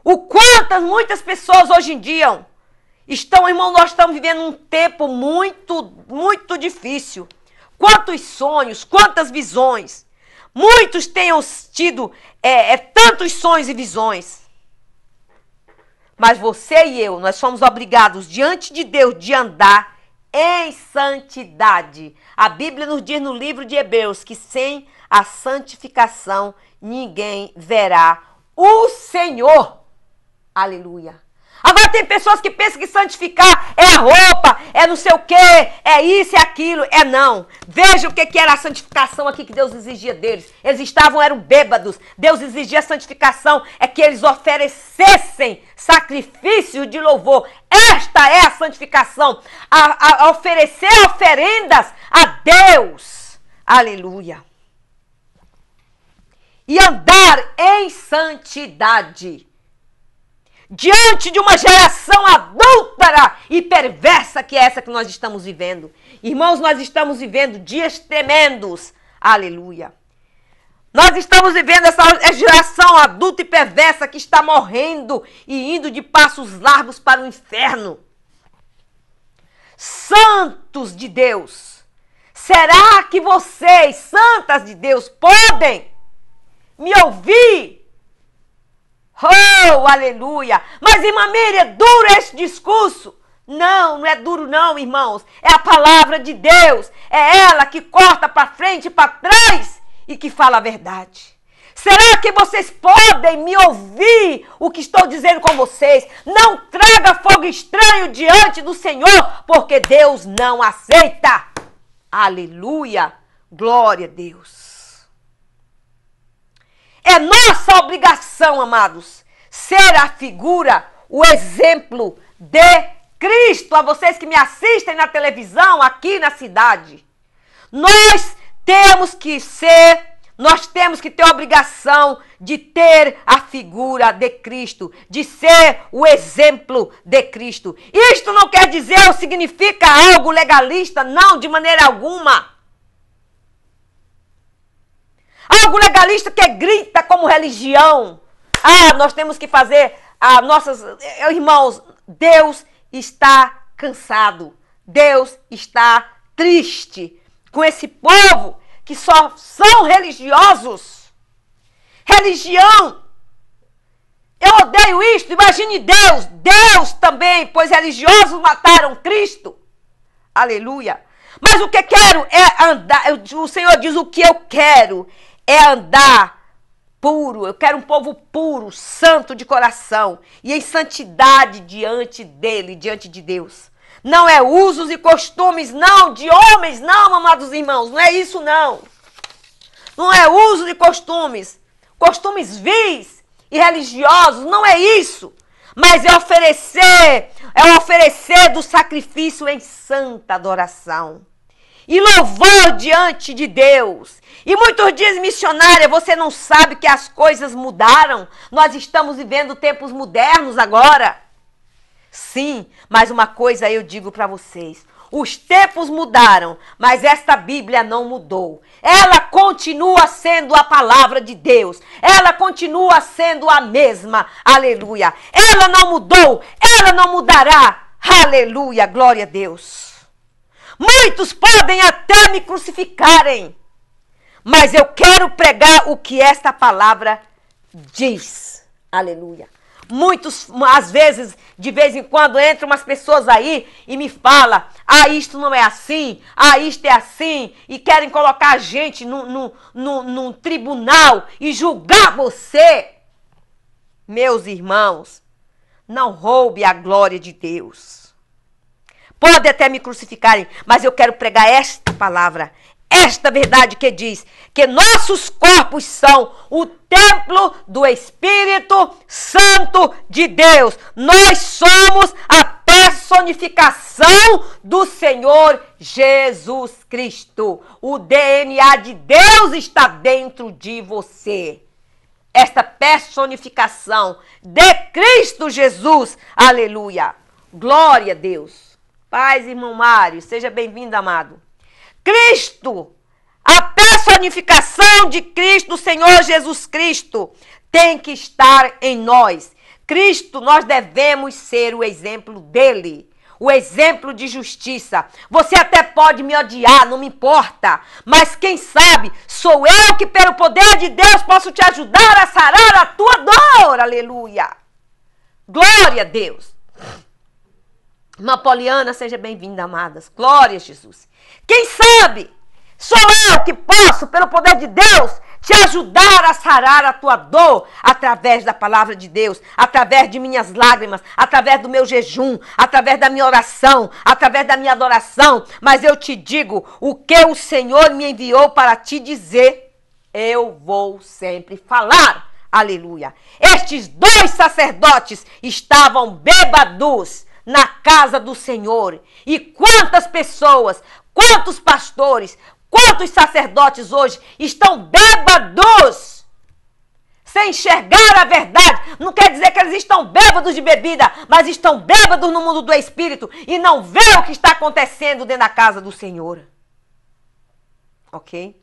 O quantas muitas pessoas hoje em dia estão, irmão, nós estamos vivendo um tempo muito, muito difícil. Quantos sonhos, quantas visões. Muitos tenham tido é, é, tantos sonhos e visões. Mas você e eu, nós somos obrigados diante de Deus de andar em santidade. A Bíblia nos diz no livro de Hebreus que sem a santificação ninguém verá o Senhor. Aleluia. Agora tem pessoas que pensam que santificar é a roupa, é não sei o quê, é isso, é aquilo. É não. Veja o que, que era a santificação aqui que Deus exigia deles. Eles estavam, eram bêbados. Deus exigia a santificação, é que eles oferecessem sacrifícios de louvor. Esta é a santificação. A, a, a oferecer oferendas a Deus. Aleluia. E andar em santidade diante de uma geração adúltera e perversa que é essa que nós estamos vivendo. Irmãos, nós estamos vivendo dias tremendos. Aleluia. Nós estamos vivendo essa é geração adulta e perversa que está morrendo e indo de passos largos para o inferno. Santos de Deus, será que vocês, santas de Deus, podem me ouvir Oh, aleluia! Mas, irmã Miriam, é duro esse discurso. Não, não é duro não, irmãos. É a palavra de Deus. É ela que corta para frente e para trás e que fala a verdade. Será que vocês podem me ouvir o que estou dizendo com vocês? Não traga fogo estranho diante do Senhor, porque Deus não aceita. Aleluia. Glória a Deus. É nossa obrigação, amados, ser a figura, o exemplo de Cristo a vocês que me assistem na televisão aqui na cidade. Nós temos que ser nós temos que ter a obrigação de ter a figura de Cristo, de ser o exemplo de Cristo. Isto não quer dizer ou significa algo legalista, não, de maneira alguma. Algo legalista que grita como religião. Ah, nós temos que fazer. Ah, nossas. Eh, irmãos, Deus está cansado. Deus está triste com esse povo que só são religiosos. Religião. Eu odeio isto. Imagine Deus. Deus também, pois religiosos mataram Cristo. Aleluia. Mas o que quero é andar. o Senhor diz: o que eu quero é andar puro. Eu quero um povo puro, santo de coração e em santidade diante dele, diante de Deus. Não é usos e costumes, não, de homens, não, amados irmãos, não é isso, não. Não é usos e costumes, costumes vis e religiosos, não é isso. Mas é oferecer, é oferecer do sacrifício em santa adoração e louvor diante de Deus. E muitos dias missionária, você não sabe que as coisas mudaram? Nós estamos vivendo tempos modernos agora. Sim, mas uma coisa eu digo para vocês: os tempos mudaram, mas esta Bíblia não mudou. Ela continua sendo a palavra de Deus. Ela continua sendo a mesma. Aleluia. Ela não mudou. Ela não mudará. Aleluia. Glória a Deus. Muitos podem até me crucificarem, mas eu quero pregar o que esta palavra diz. Aleluia. Muitos, às vezes, de vez em quando, entram umas pessoas aí e me falam: ah, isto não é assim, ah, isto é assim, e querem colocar a gente num, num tribunal e julgar você. Meus irmãos, não roube a glória de Deus. Pode até me crucificarem, mas eu quero pregar esta palavra, esta verdade que diz que nossos corpos são o templo do Espírito Santo de Deus. Nós somos a personificação do Senhor Jesus Cristo. O DNA de Deus está dentro de você. Esta personificação de Cristo Jesus. Aleluia. Glória a Deus. Paz, irmão Mário, seja bem-vindo, amado. Cristo, a personificação de Cristo, o Senhor Jesus Cristo, tem que estar em nós. Cristo, nós devemos ser o exemplo dele o exemplo de justiça. Você até pode me odiar, não me importa, mas quem sabe sou eu que, pelo poder de Deus, posso te ajudar a sarar a tua dor. Aleluia! Glória a Deus! Poliana, seja bem-vinda, amadas. Glória a Jesus. Quem sabe sou eu que posso, pelo poder de Deus, te ajudar a sarar a tua dor através da palavra de Deus, através de minhas lágrimas, através do meu jejum, através da minha oração, através da minha adoração. Mas eu te digo o que o Senhor me enviou para te dizer, eu vou sempre falar. Aleluia. Estes dois sacerdotes estavam bêbados na casa do Senhor. E quantas pessoas, quantos pastores, quantos sacerdotes hoje estão bêbados? Sem enxergar a verdade, não quer dizer que eles estão bêbados de bebida, mas estão bêbados no mundo do espírito e não vê o que está acontecendo dentro da casa do Senhor. Ok?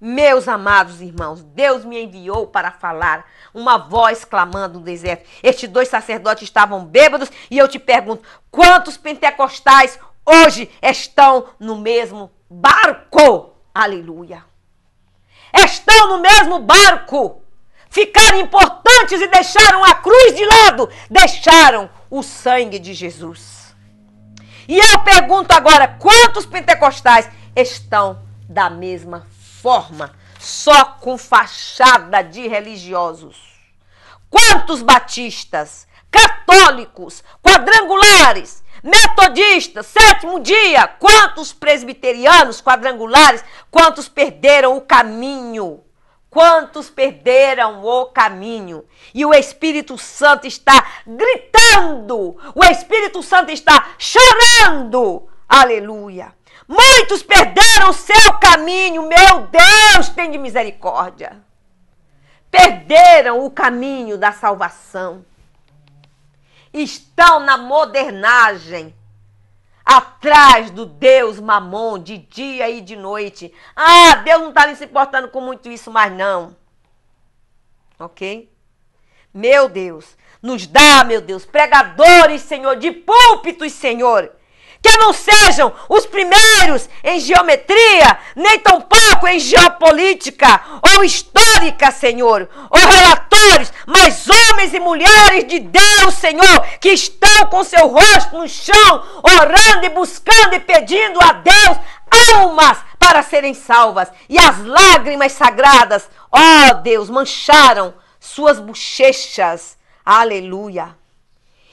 Meus amados irmãos, Deus me enviou para falar. Uma voz clamando no deserto. Estes dois sacerdotes estavam bêbados e eu te pergunto: quantos pentecostais hoje estão no mesmo barco? Aleluia! Estão no mesmo barco. Ficaram importantes e deixaram a cruz de lado. Deixaram o sangue de Jesus. E eu pergunto agora: quantos pentecostais estão da mesma forma? forma, só com fachada de religiosos. Quantos batistas, católicos, quadrangulares, metodistas, sétimo dia, quantos presbiterianos, quadrangulares, quantos perderam o caminho? Quantos perderam o caminho? E o Espírito Santo está gritando, o Espírito Santo está chorando. Aleluia. Muitos perderam o seu caminho. Meu Deus, tem de misericórdia. Perderam o caminho da salvação. Estão na modernagem, atrás do Deus mamon, de dia e de noite. Ah, Deus não está se importando com muito isso mais, não. Ok? Meu Deus, nos dá, meu Deus, pregadores, Senhor, de púlpitos, Senhor, que não sejam os primeiros em geometria, nem tampouco em geopolítica ou histórica, Senhor, ou relatores, mas homens e mulheres de Deus, Senhor, que estão com seu rosto no chão, orando e buscando e pedindo a Deus almas para serem salvas, e as lágrimas sagradas, ó Deus, mancharam suas bochechas. Aleluia.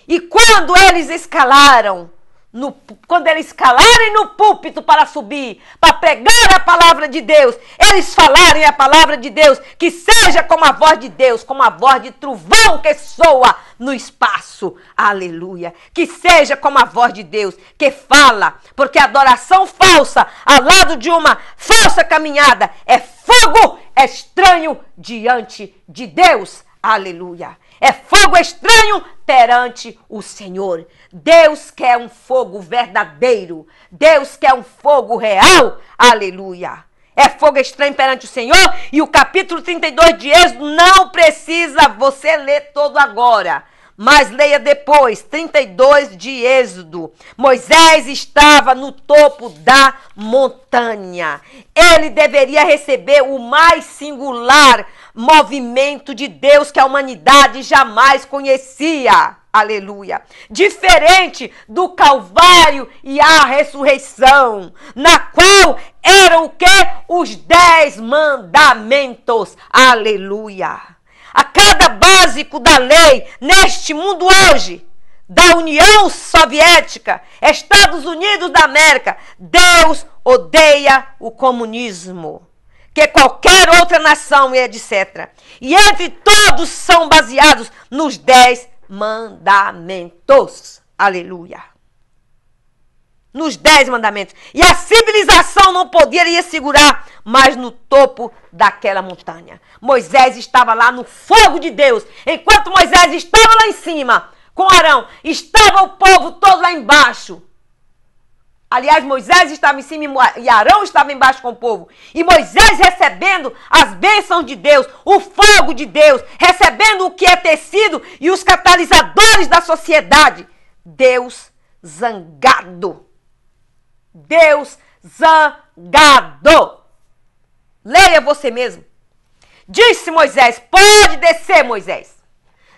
E quando eles escalaram no, quando eles calarem no púlpito para subir, para pregar a palavra de Deus, eles falarem a palavra de Deus, que seja como a voz de Deus, como a voz de trovão que soa no espaço. Aleluia. Que seja como a voz de Deus, que fala, porque adoração falsa, ao lado de uma falsa caminhada, é fogo estranho diante de Deus. Aleluia. É fogo estranho perante o Senhor. Deus quer um fogo verdadeiro. Deus quer um fogo real. Aleluia. É fogo estranho perante o Senhor. E o capítulo 32 de Êxodo não precisa você ler todo agora. Mas leia depois, 32 de Êxodo. Moisés estava no topo da montanha. Ele deveria receber o mais singular movimento de Deus que a humanidade jamais conhecia. Aleluia. Diferente do Calvário e a ressurreição, na qual eram o que? Os dez mandamentos. Aleluia. A cada básico da lei neste mundo hoje da União Soviética, Estados Unidos da América. Deus odeia o comunismo que qualquer outra nação, e é, etc. E entre todos são baseados nos dez mandamentos. Aleluia. Nos dez mandamentos. E a civilização não poderia segurar mais no topo daquela montanha. Moisés estava lá no fogo de Deus. Enquanto Moisés estava lá em cima, com Arão, estava o povo todo lá embaixo Aliás, Moisés estava em cima e Arão estava embaixo com o povo. E Moisés recebendo as bênçãos de Deus, o fogo de Deus, recebendo o que é tecido e os catalisadores da sociedade. Deus zangado. Deus zangado. Leia você mesmo. Disse Moisés: Pode descer, Moisés.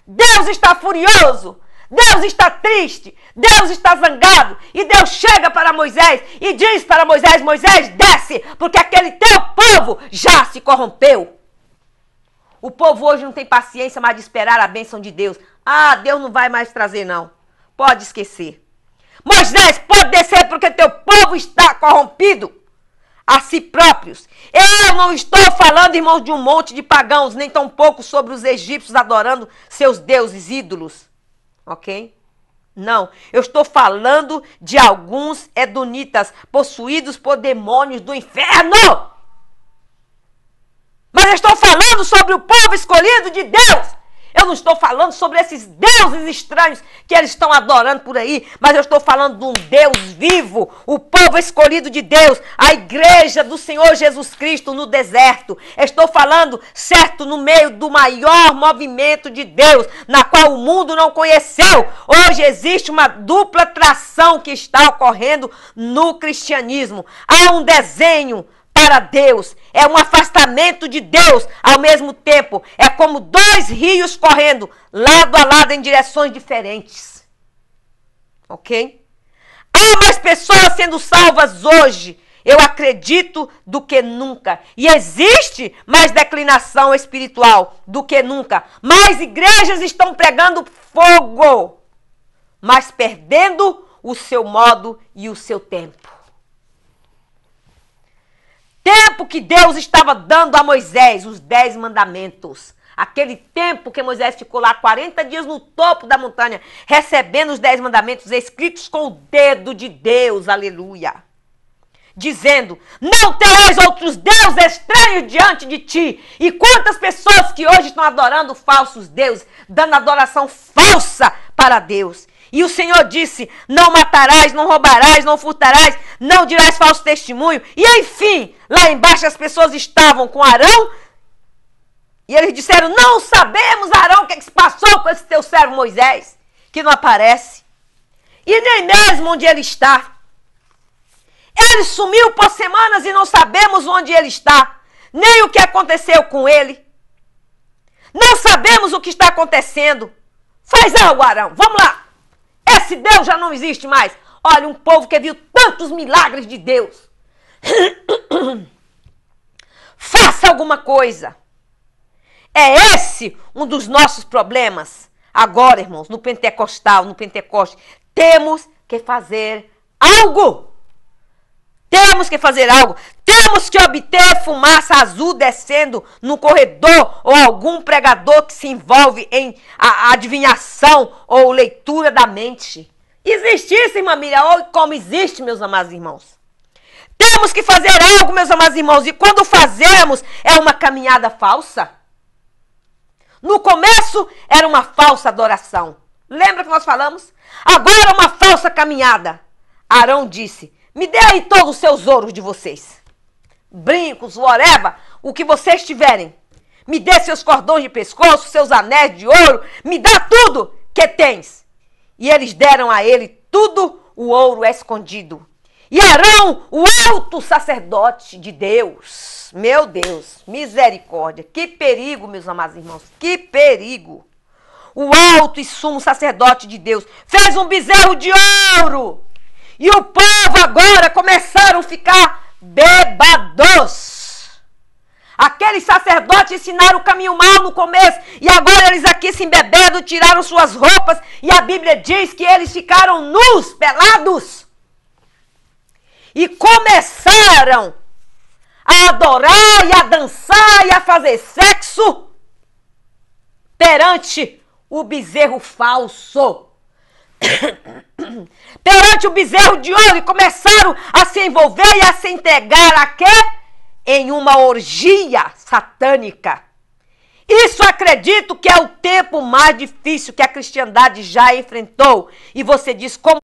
Deus está furioso Deus está triste, Deus está zangado, e Deus chega para Moisés e diz para Moisés: Moisés, desce, porque aquele teu povo já se corrompeu. O povo hoje não tem paciência mais de esperar a bênção de Deus. Ah, Deus não vai mais trazer, não. Pode esquecer. Moisés, pode descer, porque teu povo está corrompido a si próprios. Eu não estou falando, irmãos, de um monte de pagãos, nem tampouco sobre os egípcios adorando seus deuses ídolos ok? Não, eu estou falando de alguns edonitas possuídos por demônios do inferno. Mas eu estou falando sobre o povo escolhido de Deus eu não estou falando sobre esses deuses estranhos que eles estão adorando por aí, mas eu estou falando de um Deus vivo, o povo escolhido de Deus, a igreja do Senhor Jesus Cristo no deserto. Estou falando, certo, no meio do maior movimento de Deus, na qual o mundo não conheceu. Hoje existe uma dupla tração que está ocorrendo no cristianismo. Há um desenho para Deus, é um afastamento de Deus ao mesmo tempo. É como dois rios correndo lado a lado em direções diferentes. Ok? Há mais pessoas sendo salvas hoje, eu acredito, do que nunca. E existe mais declinação espiritual do que nunca. Mais igrejas estão pregando fogo, mas perdendo o seu modo e o seu tempo tempo que Deus estava dando a Moisés, os dez mandamentos. Aquele tempo que Moisés ficou lá 40 dias no topo da montanha, recebendo os dez mandamentos escritos com o dedo de Deus, aleluia. Dizendo: Não terás outros deuses estranhos diante de ti. E quantas pessoas que hoje estão adorando falsos deuses, dando adoração falsa para Deus. E o Senhor disse: Não matarás, não roubarás, não furtarás, não dirás falso testemunho. E enfim, lá embaixo as pessoas estavam com Arão e eles disseram: Não sabemos, Arão, o que, é que se passou com esse teu servo Moisés, que não aparece. E nem mesmo onde ele está. Ele sumiu por semanas e não sabemos onde ele está, nem o que aconteceu com ele. Não sabemos o que está acontecendo. Faz algo, Arão. Vamos lá. Esse Deus já não existe mais. Olha, um povo que viu tantos milagres de Deus. Faça alguma coisa. É esse um dos nossos problemas. Agora, irmãos, no Pentecostal, no Pentecoste, temos que fazer algo. Temos que fazer algo. Temos que obter fumaça azul descendo no corredor ou algum pregador que se envolve em adivinhação ou leitura da mente. Existisse, Miriam, ou como existe, meus amados irmãos. Temos que fazer algo, meus amados irmãos, e quando fazemos, é uma caminhada falsa. No começo era uma falsa adoração. Lembra que nós falamos? Agora é uma falsa caminhada. Arão disse: Me dê aí todos os seus ouros de vocês brincos, whatever, o que vocês tiverem. Me dê seus cordões de pescoço, seus anéis de ouro, me dá tudo que tens. E eles deram a ele tudo o ouro escondido. E Arão, o alto sacerdote de Deus, meu Deus, misericórdia, que perigo, meus amados irmãos, que perigo. O alto e sumo sacerdote de Deus fez um bezerro de ouro. E o povo agora começaram a ficar bêbados. Aqueles sacerdotes ensinaram o caminho mal no começo e agora eles aqui se embebendo, tiraram suas roupas e a Bíblia diz que eles ficaram nus, pelados. E começaram a adorar e a dançar e a fazer sexo perante o bezerro falso. perante o bezerro de ouro e começaram a se envolver e a se entregar a quê? Em uma orgia satânica. Isso acredito que é o tempo mais difícil que a cristandade já enfrentou. E você diz como